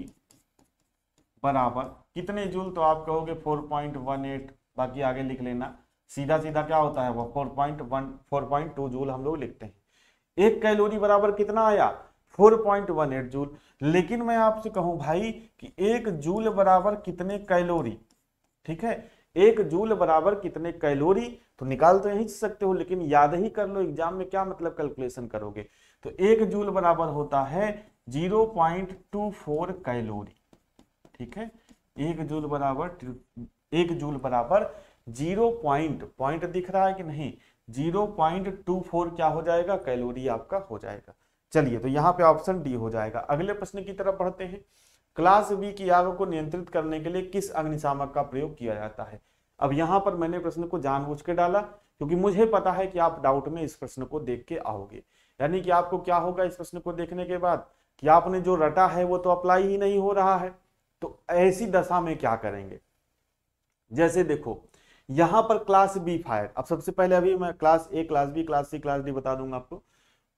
बराबर कितने जूल तो आप कहोगे 4.18 बाकी आगे लिख लेना सीधा सीधा क्या होता है वह 4.1 4.2 जूल हम लोग लिखते हैं एक कैलोरी बराबर कितना आया four point one eight joule लेकिन मैं आपसे कहूं भाई कि एक जूल बराबर कितने कैलोरी ठीक है एक जूल बराबर कितने कैलोरी तो निकाल तो यही सकते हो लेकिन याद ही कर लो एग्जाम में क्या मतलब कैलकुलेशन करोगे तो एक जूल बराबर होता है zero point two four calorie ठीक है एक जूल बराबर एक जूल बराबर जीरो पॉइंट पॉइंट दिख रहा है कि नहीं जीरो पॉइंट टू फोर क्या हो जाएगा कैलोरी आपका हो जाएगा चलिए तो यहाँ पे ऑप्शन डी हो जाएगा अगले प्रश्न की तरफ बढ़ते हैं क्लास बी की आग को नियंत्रित करने के लिए किस अग्निशामक का प्रयोग किया जाता है अब यहाँ पर मैंने प्रश्न को जानबूझ के डाला क्योंकि मुझे पता है कि आप डाउट में इस प्रश्न को देख के आओगे यानी कि आपको क्या होगा इस प्रश्न को देखने के बाद कि आपने जो रटा है वो तो अप्लाई ही नहीं हो रहा है तो ऐसी दशा में क्या करेंगे जैसे देखो यहां पर क्लास बी फायर अब सबसे पहले अभी मैं class A class B class C class D बता दूंगा आपको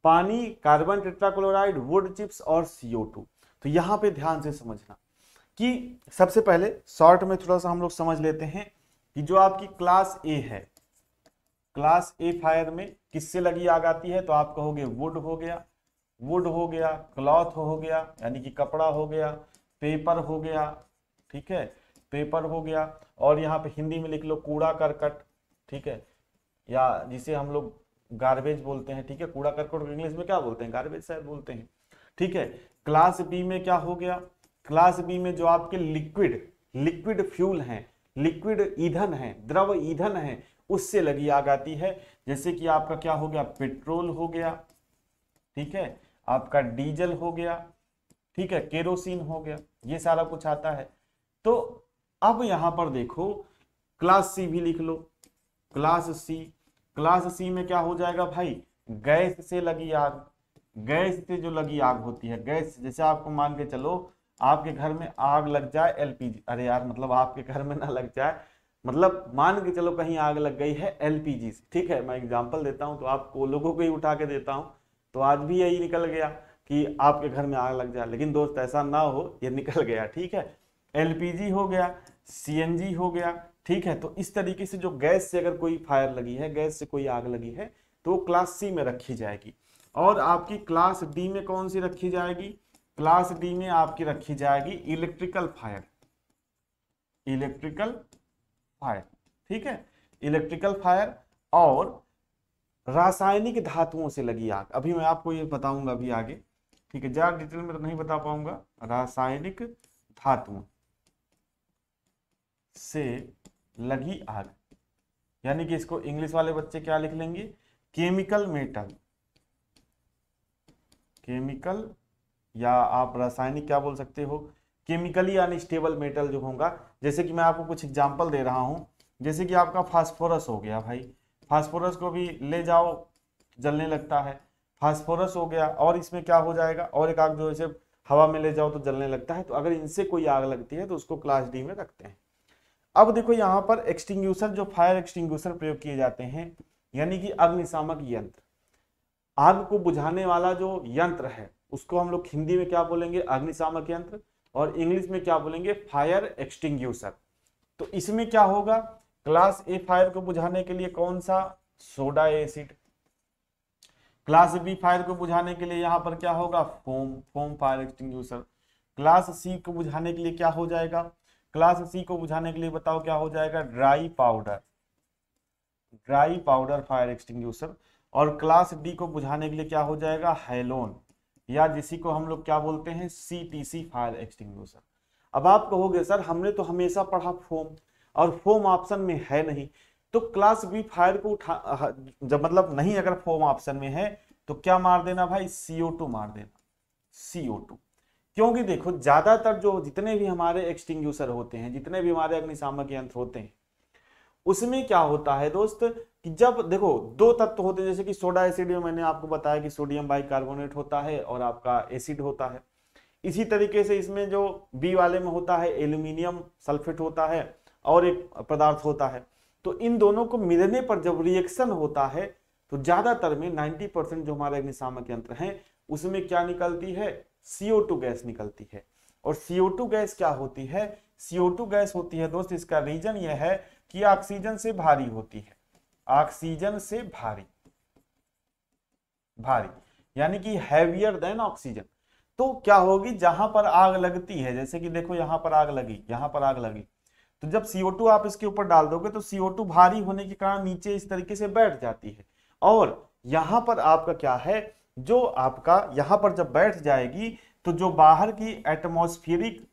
पानी कार्बन टेट्राक्लोराइड वुड चिप्स और सीओ टू तो यहाँ पे ध्यान से समझना कि सबसे पहले शॉर्ट में थोड़ा सा हम लोग समझ लेते हैं कि जो आपकी क्लास ए है क्लास ए फायर में किससे लगी आग आती है तो आप कहोगे वुड हो गया वुड हो गया क्लॉथ हो गया यानी कि कपड़ा हो गया पेपर हो गया ठीक है पेपर हो गया और यहाँ पे हिंदी में लिख लो कूड़ा करकट ठीक है या जिसे हम लोग गार्बेज बोलते हैं ठीक है कूड़ा करकट को इंग्लिश में क्या बोलते हैं गार्बेज शायद बोलते हैं ठीक है क्लास बी में क्या हो गया क्लास बी में जो आपके लिक्विड लिक्विड फ्यूल हैं लिक्विड ईंधन है द्रव ईंधन है उससे लगी आग आती है जैसे कि आपका क्या हो गया पेट्रोल हो गया ठीक है आपका डीजल हो गया ठीक है केरोसिन हो गया ये सारा कुछ आता है तो अब यहां पर देखो क्लास सी भी लिख लो क्लास सी क्लास सी में क्या हो जाएगा भाई गैस से लगी आग गैस से जो लगी आग होती है गैस जैसे आपको मान के चलो आपके घर में आग लग जाए एलपीजी अरे यार मतलब आपके घर में ना लग जाए मतलब मान के चलो कहीं आग लग गई है एलपीजी से ठीक है मैं एग्जांपल देता हूँ तो आपको लोगों को ही उठा के देता हूँ तो आज भी यही निकल गया कि आपके घर में आग लग जाए लेकिन दोस्त ऐसा ना हो ये निकल गया ठीक है एलपीजी हो गया सीएनजी हो गया ठीक है तो इस तरीके से जो गैस से अगर कोई फायर लगी है गैस से कोई आग लगी है तो वो क्लास सी में रखी जाएगी और आपकी क्लास डी में कौन सी रखी जाएगी क्लास डी में आपकी रखी जाएगी इलेक्ट्रिकल फायर इलेक्ट्रिकल फायर ठीक है इलेक्ट्रिकल फायर और रासायनिक धातुओं से लगी आग अभी मैं आपको ये बताऊंगा अभी आगे ठीक है ज्यादा डिटेल में तो नहीं बता पाऊंगा रासायनिक धातुओं से लगी आग यानी कि इसको इंग्लिश वाले बच्चे क्या लिख लेंगे केमिकल मेटल केमिकल या आप रासायनिक क्या बोल सकते हो केमिकली अनस्टेबल मेटल जो होगा जैसे कि मैं आपको कुछ एग्जाम्पल दे रहा हूं जैसे कि आपका फास्फोरस हो गया भाई फास्फोरस को भी ले जाओ जलने लगता है फास्फोरस हो गया और इसमें क्या हो जाएगा और एक आग जो है हवा में ले जाओ तो जलने लगता है तो अगर इनसे कोई आग लगती है तो उसको क्लास डी में रखते हैं अब देखो यहाँ पर एक्सटिंग्यूसर जो फायर एक्सटिंग्यूसर प्रयोग किए जाते हैं यानी कि अग्निशामक यंत्र आग को बुझाने वाला जो यंत्र है उसको हम लोग हिंदी में क्या बोलेंगे अग्निशामक यंत्र और इंग्लिश में क्या बोलेंगे फायर एक्सटिंग्यूसर तो इसमें क्या होगा क्लास ए फायर को बुझाने के लिए कौन सा soda acid class B fire को बुझाने के लिए यहां पर क्या होगा foam foam fire extinguisher class C को बुझाने के लिए क्या हो जाएगा क्लास सी को बुझाने के लिए बताओ क्या हो जाएगा dry powder dry powder fire extinguisher और क्लास डी को बुझाने के लिए क्या हो जाएगा हेलोन या जिसी को हम लोग क्या बोलते हैं C T C fire extinguisher अब आप कहोगे सर हमने तो हमेशा पढ़ा फोम और फोम ऑप्शन में है नहीं तो क्लास बी फायर को उठा जब मतलब नहीं अगर फोम ऑप्शन में है तो क्या मार देना भाई सीओ टू मार देना सीओ टू क्योंकि देखो ज़्यादातर जो जितने भी हमारे एक्सटिंग होते हैं जितने भी हमारे अग्निशामक यंत्र होते हैं उसमें क्या होता है दोस्त कि जब देखो दो तत्व होते हैं जैसे कि सोडा एसिड में मैंने आपको बताया कि सोडियम बाइकार्बोनेट होता है और आपका एसिड होता है इसी तरीके से इसमें जो बी वाले में होता है एल्यूमिनियम सल्फेट होता है और एक पदार्थ होता है तो इन दोनों को मिलने पर जब रिएक्शन होता है तो ज्यादातर में 90 परसेंट जो हमारे अग्निशामक यंत्र हैं उसमें क्या निकलती है CO2 गैस निकलती है और CO2 गैस क्या होती है CO2 गैस होती है दोस्त इसका रीजन यह है कि ऑक्सीजन से भारी होती है ऑक्सीजन से भारी भारी यानी कि हैवियर देन ऑक्सीजन तो क्या होगी जहां पर आग लगती है जैसे कि देखो यहां पर आग लगी यहां पर आग लगी तो जब CO2 आप इसके ऊपर डाल दोगे तो CO2 भारी होने के कारण नीचे इस तरीके से बैठ जाती है और यहां पर आपका क्या है जो आपका यहां पर जब बैठ जाएगी तो जो बाहर की एटमोस्फियरिक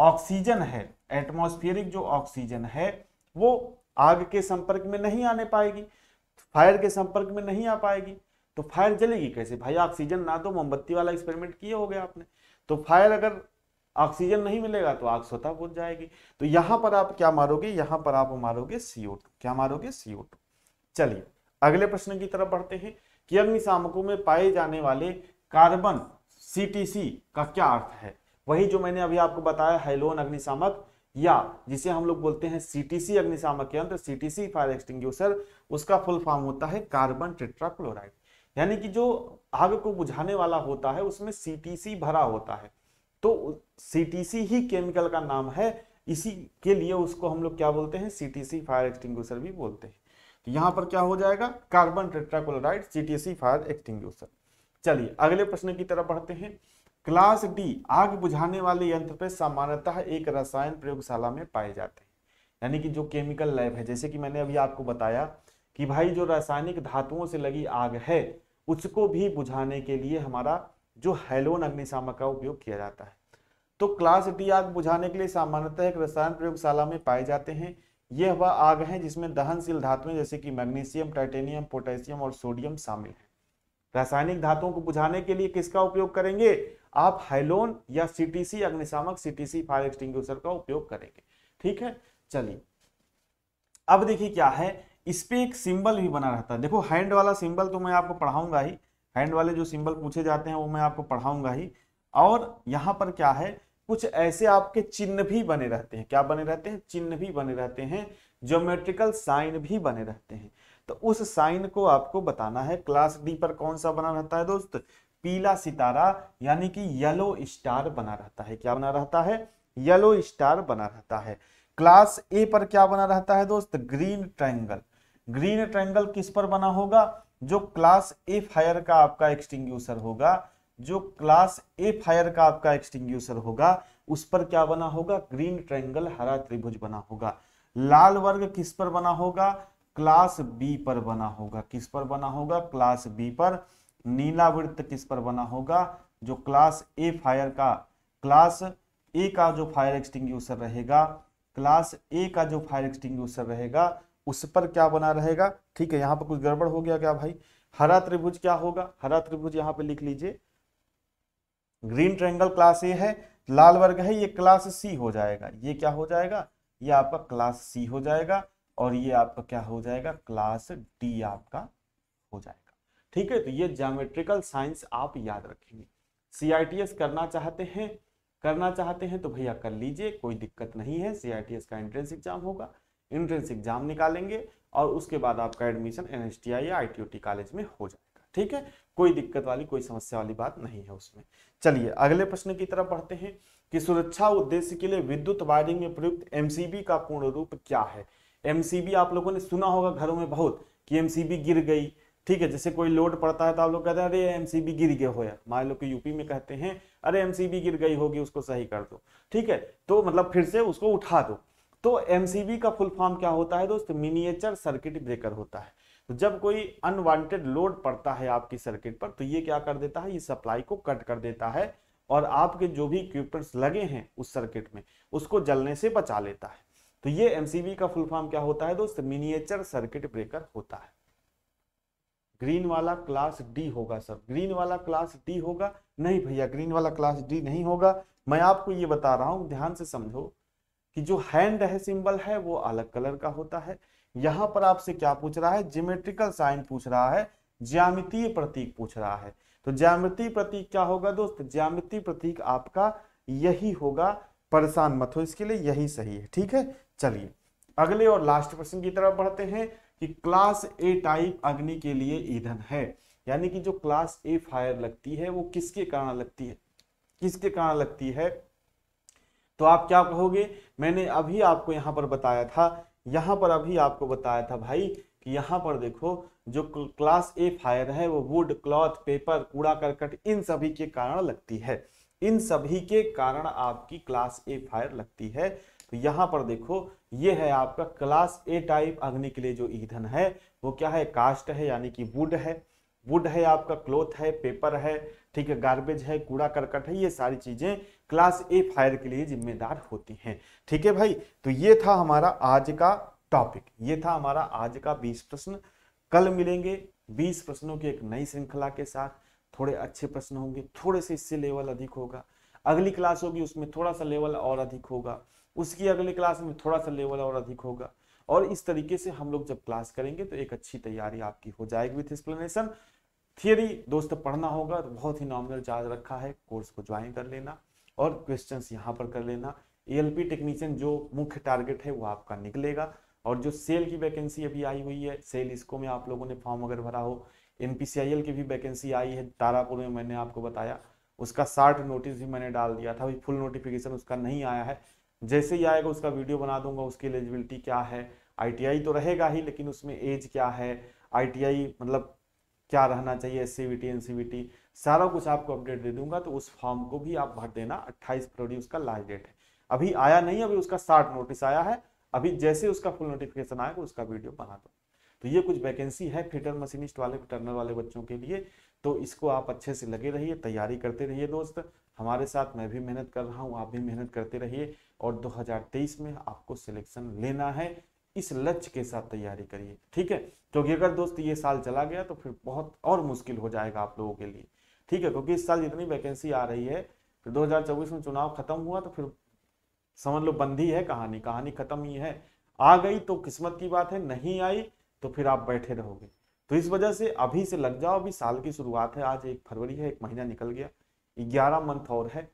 ऑक्सीजन है एटमोस्फियरिक जो ऑक्सीजन है वो आग के संपर्क में नहीं आने पाएगी फायर के संपर्क में नहीं आ पाएगी तो फायर जलेगी कैसे भाई ऑक्सीजन ना तो मोमबत्ती वाला एक्सपेरिमेंट किए हो गया आपने तो फायर अगर ऑक्सीजन नहीं मिलेगा तो आग स्वतः बुझ जाएगी तो यहां पर आप क्या मारोगे यहां पर आप मारोगे सीओ क्या मारोगे सीओ चलिए अगले प्रश्न की तरफ बढ़ते हैं कि अग्निशामकों में पाए जाने वाले कार्बन सी का क्या अर्थ है वही जो मैंने अभी आपको बताया हेलोन अग्निशामक या जिसे हम लोग बोलते हैं सीटीसी अग्निशामक यंत्र सीटीसी फायर एक्सटिंग्यूशर उसका फुल फॉर्म होता है कार्बन टेट्राक्लोराइड यानी कि जो आग को बुझाने वाला होता है उसमें सीटीसी भरा होता है तो सीटीसी ही केमिकल का नाम है इसी के लिए उसको हम लोग क्या बोलते हैं सीटीसी फायर एक्सटिंग भी बोलते हैं तो यहाँ पर क्या हो जाएगा carbon tetrachloride CTC fire extinguisher चलिए अगले प्रश्न की तरफ बढ़ते हैं क्लास डी आग बुझाने वाले यंत्र पर सामान्यतः एक रसायन प्रयोगशाला में पाए जाते हैं यानी कि जो केमिकल लैब है जैसे कि मैंने अभी आपको बताया कि भाई जो रासायनिक धातुओं से लगी आग है उसको भी बुझाने के लिए हमारा जो हेलोन अग्निशामक का उपयोग किया जाता है तो क्लास डी आग बुझाने के लिए सामान्यतः एक रसायन प्रयोगशाला में पाए जाते हैं ये वह आग है जिसमें दहनशील धातुएं जैसे कि मैग्नीशियम टाइटेनियम पोटेशियम और सोडियम शामिल है रासायनिक धातुओं को बुझाने के लिए किसका उपयोग करेंगे आप हाइलोन या सीटीसी अग्निशामक सीटीसी फायर एक्सटिंग का उपयोग करेंगे ठीक है चलिए अब देखिए क्या है इस पे एक सिंबल भी बना रहता है देखो हैंड वाला सिंबल तो मैं आपको पढ़ाऊंगा ही हैंड वाले जो सिंबल पूछे जाते हैं वो मैं आपको पढ़ाऊंगा ही और यहाँ पर क्या है कुछ ऐसे आपके चिन्ह भी बने रहते हैं क्या बने रहते हैं चिन्ह भी बने रहते हैं ज्योमेट्रिकल साइन भी बने रहते हैं तो उस साइन को आपको बताना है क्लास डी पर कौन सा बना रहता है दोस्त पीला सितारा यानी कि येलो स्टार बना रहता है क्या बना रहता है येलो स्टार बना रहता है क्लास ए पर क्या बना रहता है दोस्त ग्रीन ट्रायंगल ग्रीन ट्रायंगल किस पर बना होगा जो क्लास ए फायर का आपका एक्सटिंग होगा जो क्लास ए फायर का आपका एक्सटिंग्यूसर होगा उस पर क्या बना होगा ग्रीन ट्रायंगल हरा त्रिभुज बना होगा लाल वर्ग किस पर बना होगा क्लास बी पर बना होगा किस पर बना होगा क्लास बी पर नीला वृत्त किस पर बना होगा जो क्लास ए फायर का क्लास ए का जो फायर एक्सटिंग रहेगा क्लास ए का जो फायर एक्सटिंग्यूसर रहेगा उस पर क्या बना रहेगा ठीक है यहाँ पर कुछ गड़बड़ हो गया क्या भाई हरा त्रिभुज क्या होगा हरा त्रिभुज यहाँ पे लिख लीजिए ग्रीन ट्रेंगल क्लास ए है लाल वर्ग है ये क्लास सी हो जाएगा ये क्या हो जाएगा ये आपका क्लास सी हो जाएगा और ये आपका क्या हो जाएगा क्लास डी आपका हो जाएगा ठीक है तो ये जोमेट्रिकल साइंस आप याद रखेंगे सी करना चाहते हैं करना चाहते हैं तो भैया कर लीजिए कोई दिक्कत नहीं है सी का एंट्रेंस एग्जाम होगा एंट्रेंस एग्जाम निकालेंगे और उसके बाद आपका एडमिशन एन या आई कॉलेज में हो जाएगा ठीक है कोई दिक्कत वाली कोई समस्या वाली बात नहीं है उसमें चलिए अगले प्रश्न की तरफ बढ़ते हैं कि सुरक्षा उद्देश्य के लिए विद्युत वायरिंग में प्रयुक्त एमसीबी का पूर्ण रूप क्या है एमसीबी आप लोगों ने सुना होगा घरों में बहुत कि एमसीबी गिर गई ठीक है जैसे कोई लोड पड़ता है तो आप लोग कहते हैं अरे एमसीबी गिर गया हो मान लो कि यूपी में कहते हैं अरे एमसीबी गिर गई होगी उसको सही कर दो ठीक है तो मतलब फिर से उसको उठा दो तो एमसीबी का फुल फॉर्म क्या होता है दोस्त मिनिएचर सर्किट ब्रेकर होता है तो जब कोई अनवांटेड लोड पड़ता है आपकी सर्किट पर तो ये क्या कर देता है ये सप्लाई को कट कर देता है और आपके जो भी इक्विपमेंट्स लगे हैं उस सर्किट में उसको जलने से बचा लेता है तो ये एमसीबी का फुल फॉर्म क्या होता है दोस्त मिनिएचर सर्किट ब्रेकर होता है ग्रीन वाला क्लास डी होगा सर ग्रीन वाला क्लास डी होगा नहीं भैया ग्रीन वाला क्लास डी नहीं होगा मैं आपको ये बता रहा हूं ध्यान से समझो कि जो हैंड है सिंबल है वो अलग कलर का होता है यहां पर आपसे क्या पूछ रहा है जिमेट्रिकल साइन पूछ रहा है ज्यामितीय प्रतीक पूछ रहा है तो ज्यामितीय प्रतीक क्या होगा दोस्त ज्यामितीय प्रतीक आपका यही होगा परेशान मत हो इसके लिए यही सही है ठीक है चलिए अगले और लास्ट प्रश्न की तरफ बढ़ते हैं कि क्लास ए टाइप अग्नि के लिए ईंधन है यानी कि जो क्लास ए फायर लगती है वो किसके कारण लगती है किसके कारण लगती है तो आप क्या कहोगे मैंने अभी आपको यहाँ पर बताया था यहाँ पर अभी आपको बताया था भाई कि यहाँ पर देखो जो क्लास ए फायर है वो वुड क्लॉथ पेपर कूड़ा करकट इन सभी के कारण लगती है इन सभी के कारण आपकी क्लास ए फायर लगती है तो यहाँ पर देखो ये है आपका क्लास ए टाइप अग्नि के लिए जो ईंधन है वो क्या है कास्ट है यानी कि वुड है वुड है आपका क्लॉथ है पेपर है ठीक है गार्बेज है कूड़ा करकट है ये सारी चीजें क्लास ए फायर के लिए जिम्मेदार होती हैं ठीक है भाई तो ये था हमारा आज का टॉपिक ये था हमारा आज का बीस प्रश्न कल मिलेंगे बीस प्रश्नों की एक नई श्रृंखला के साथ थोड़े अच्छे प्रश्न होंगे थोड़े से इससे लेवल अधिक होगा अगली क्लास होगी उसमें थोड़ा सा लेवल और अधिक होगा उसकी अगली क्लास में थोड़ा सा लेवल और अधिक होगा और इस तरीके से हम लोग जब क्लास करेंगे तो एक अच्छी तैयारी आपकी हो जाएगी विथ एक्सप्लेनेशन थियरी दोस्त पढ़ना होगा तो बहुत ही नॉमिनल चार्ज रखा है कोर्स को ज्वाइन कर लेना और क्वेश्चंस यहाँ पर कर लेना एलपी टेक्नीशियन जो मुख्य टारगेट है वो आपका निकलेगा और जो सेल की वैकेंसी अभी आई हुई है सेल इसको में आप लोगों ने फॉर्म अगर भरा हो एन की भी वैकेंसी आई है तारापुर में मैंने आपको बताया उसका शार्ट नोटिस भी मैंने डाल दिया था अभी फुल नोटिफिकेशन उसका नहीं आया है जैसे ही आएगा उसका वीडियो बना दूंगा उसकी एलिजिबिलिटी क्या है आईटीआई तो रहेगा ही लेकिन उसमें एज क्या है आईटीआई मतलब क्या रहना चाहिए एस सी सारा कुछ आपको अपडेट दे दूंगा तो उस फॉर्म को भी आप भर देना अट्ठाईस फरवरी उसका लास्ट डेट है अभी आया नहीं अभी उसका शार्ट नोटिस आया है अभी जैसे उसका फुल नोटिफिकेशन आएगा उसका वीडियो बना दो तो ये कुछ वैकेंसी है फिटर मशीनिस्ट वाले टर्नर वाले बच्चों के लिए तो इसको आप अच्छे से लगे रहिए तैयारी करते रहिए दोस्त हमारे साथ मैं भी मेहनत कर रहा हूँ आप भी मेहनत करते रहिए और 2023 में आपको सिलेक्शन लेना है इस लक्ष्य के साथ तैयारी करिए ठीक है क्योंकि अगर दोस्त ये साल चला गया तो फिर बहुत और मुश्किल हो जाएगा आप लोगों के लिए ठीक है क्योंकि इस साल जितनी वैकेंसी आ रही है फिर 2024 में चुनाव खत्म हुआ तो फिर समझ लो बंदी है कहानी कहानी खत्म ही है आ गई तो किस्मत की बात है नहीं आई तो फिर आप बैठे रहोगे तो इस वजह से अभी से लग जाओ अभी साल की शुरुआत है आज एक फरवरी है एक महीना निकल गया ग्यारह मंथ और है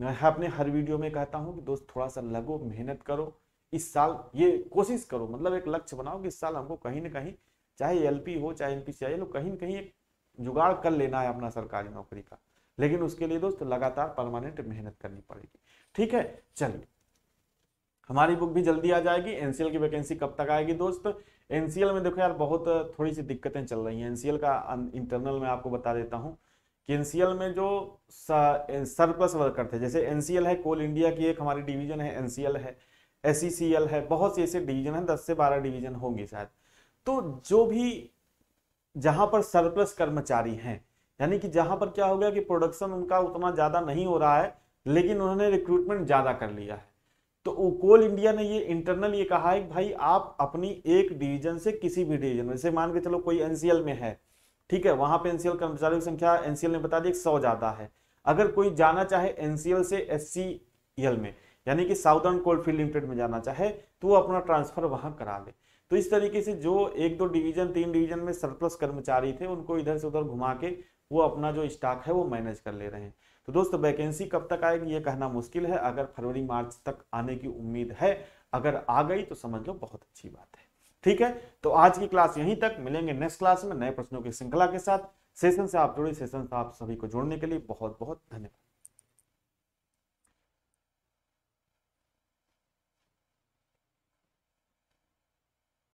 मैं अपने हर वीडियो में कहता हूँ कि दोस्त थोड़ा सा लगो मेहनत करो इस साल ये कोशिश करो मतलब एक लक्ष्य बनाओ कि इस साल हमको कहीं ना कहीं चाहे एल हो चाहे एन पी लोग कहीं ना कहीं एक जुगाड़ कर लेना है अपना सरकारी नौकरी का लेकिन उसके लिए दोस्त लगातार परमानेंट मेहनत करनी पड़ेगी ठीक है चलिए हमारी बुक भी जल्दी आ जाएगी एनसीएल की वैकेंसी कब तक आएगी दोस्त एनसीएल में देखो यार बहुत थोड़ी सी दिक्कतें चल रही हैं एनसीएल का इंटरनल मैं आपको बता देता हूँ कि एनसीएल में जो सरप्लस वर्कर थे जैसे एनसीएल है कोल इंडिया की एक हमारी डिवीजन है एनसीएल है एस e है बहुत से ऐसे डिवीजन है दस से बारह डिवीजन होंगे शायद तो जो भी जहां पर सरप्लस कर्मचारी हैं यानी कि जहां पर क्या हो गया कि प्रोडक्शन उनका उतना ज़्यादा नहीं हो रहा है लेकिन उन्होंने रिक्रूटमेंट ज़्यादा कर लिया है तो कोल इंडिया ने ये इंटरनल ये कहा है कि भाई आप अपनी एक डिवीजन से किसी भी डिवीजन में जैसे मान के चलो कोई एनसीएल में है ठीक है वहां पर एनसीएल कर्मचारियों की संख्या एनसीएल ने बता दी सौ ज्यादा है अगर कोई जाना चाहे एनसीएल से एस में यानी कि साउदर्न फील्ड लिमिटेड में जाना चाहे तो वो अपना ट्रांसफर वहाँ करा ले तो इस तरीके से जो एक दो डिवीजन तीन डिवीजन में सरप्लस कर्मचारी थे उनको इधर से उधर घुमा के वो अपना जो स्टॉक है वो मैनेज कर ले रहे हैं तो दोस्तों वैकेंसी कब तक आएगी ये कहना मुश्किल है अगर फरवरी मार्च तक आने की उम्मीद है अगर आ गई तो समझ लो बहुत अच्छी बात है ठीक है तो आज की क्लास यहीं तक मिलेंगे नेक्स्ट क्लास में नए प्रश्नों की श्रृंखला के साथ सेशन से आप जुड़े सेशन से आप सभी को जोड़ने के लिए बहुत बहुत धन्यवाद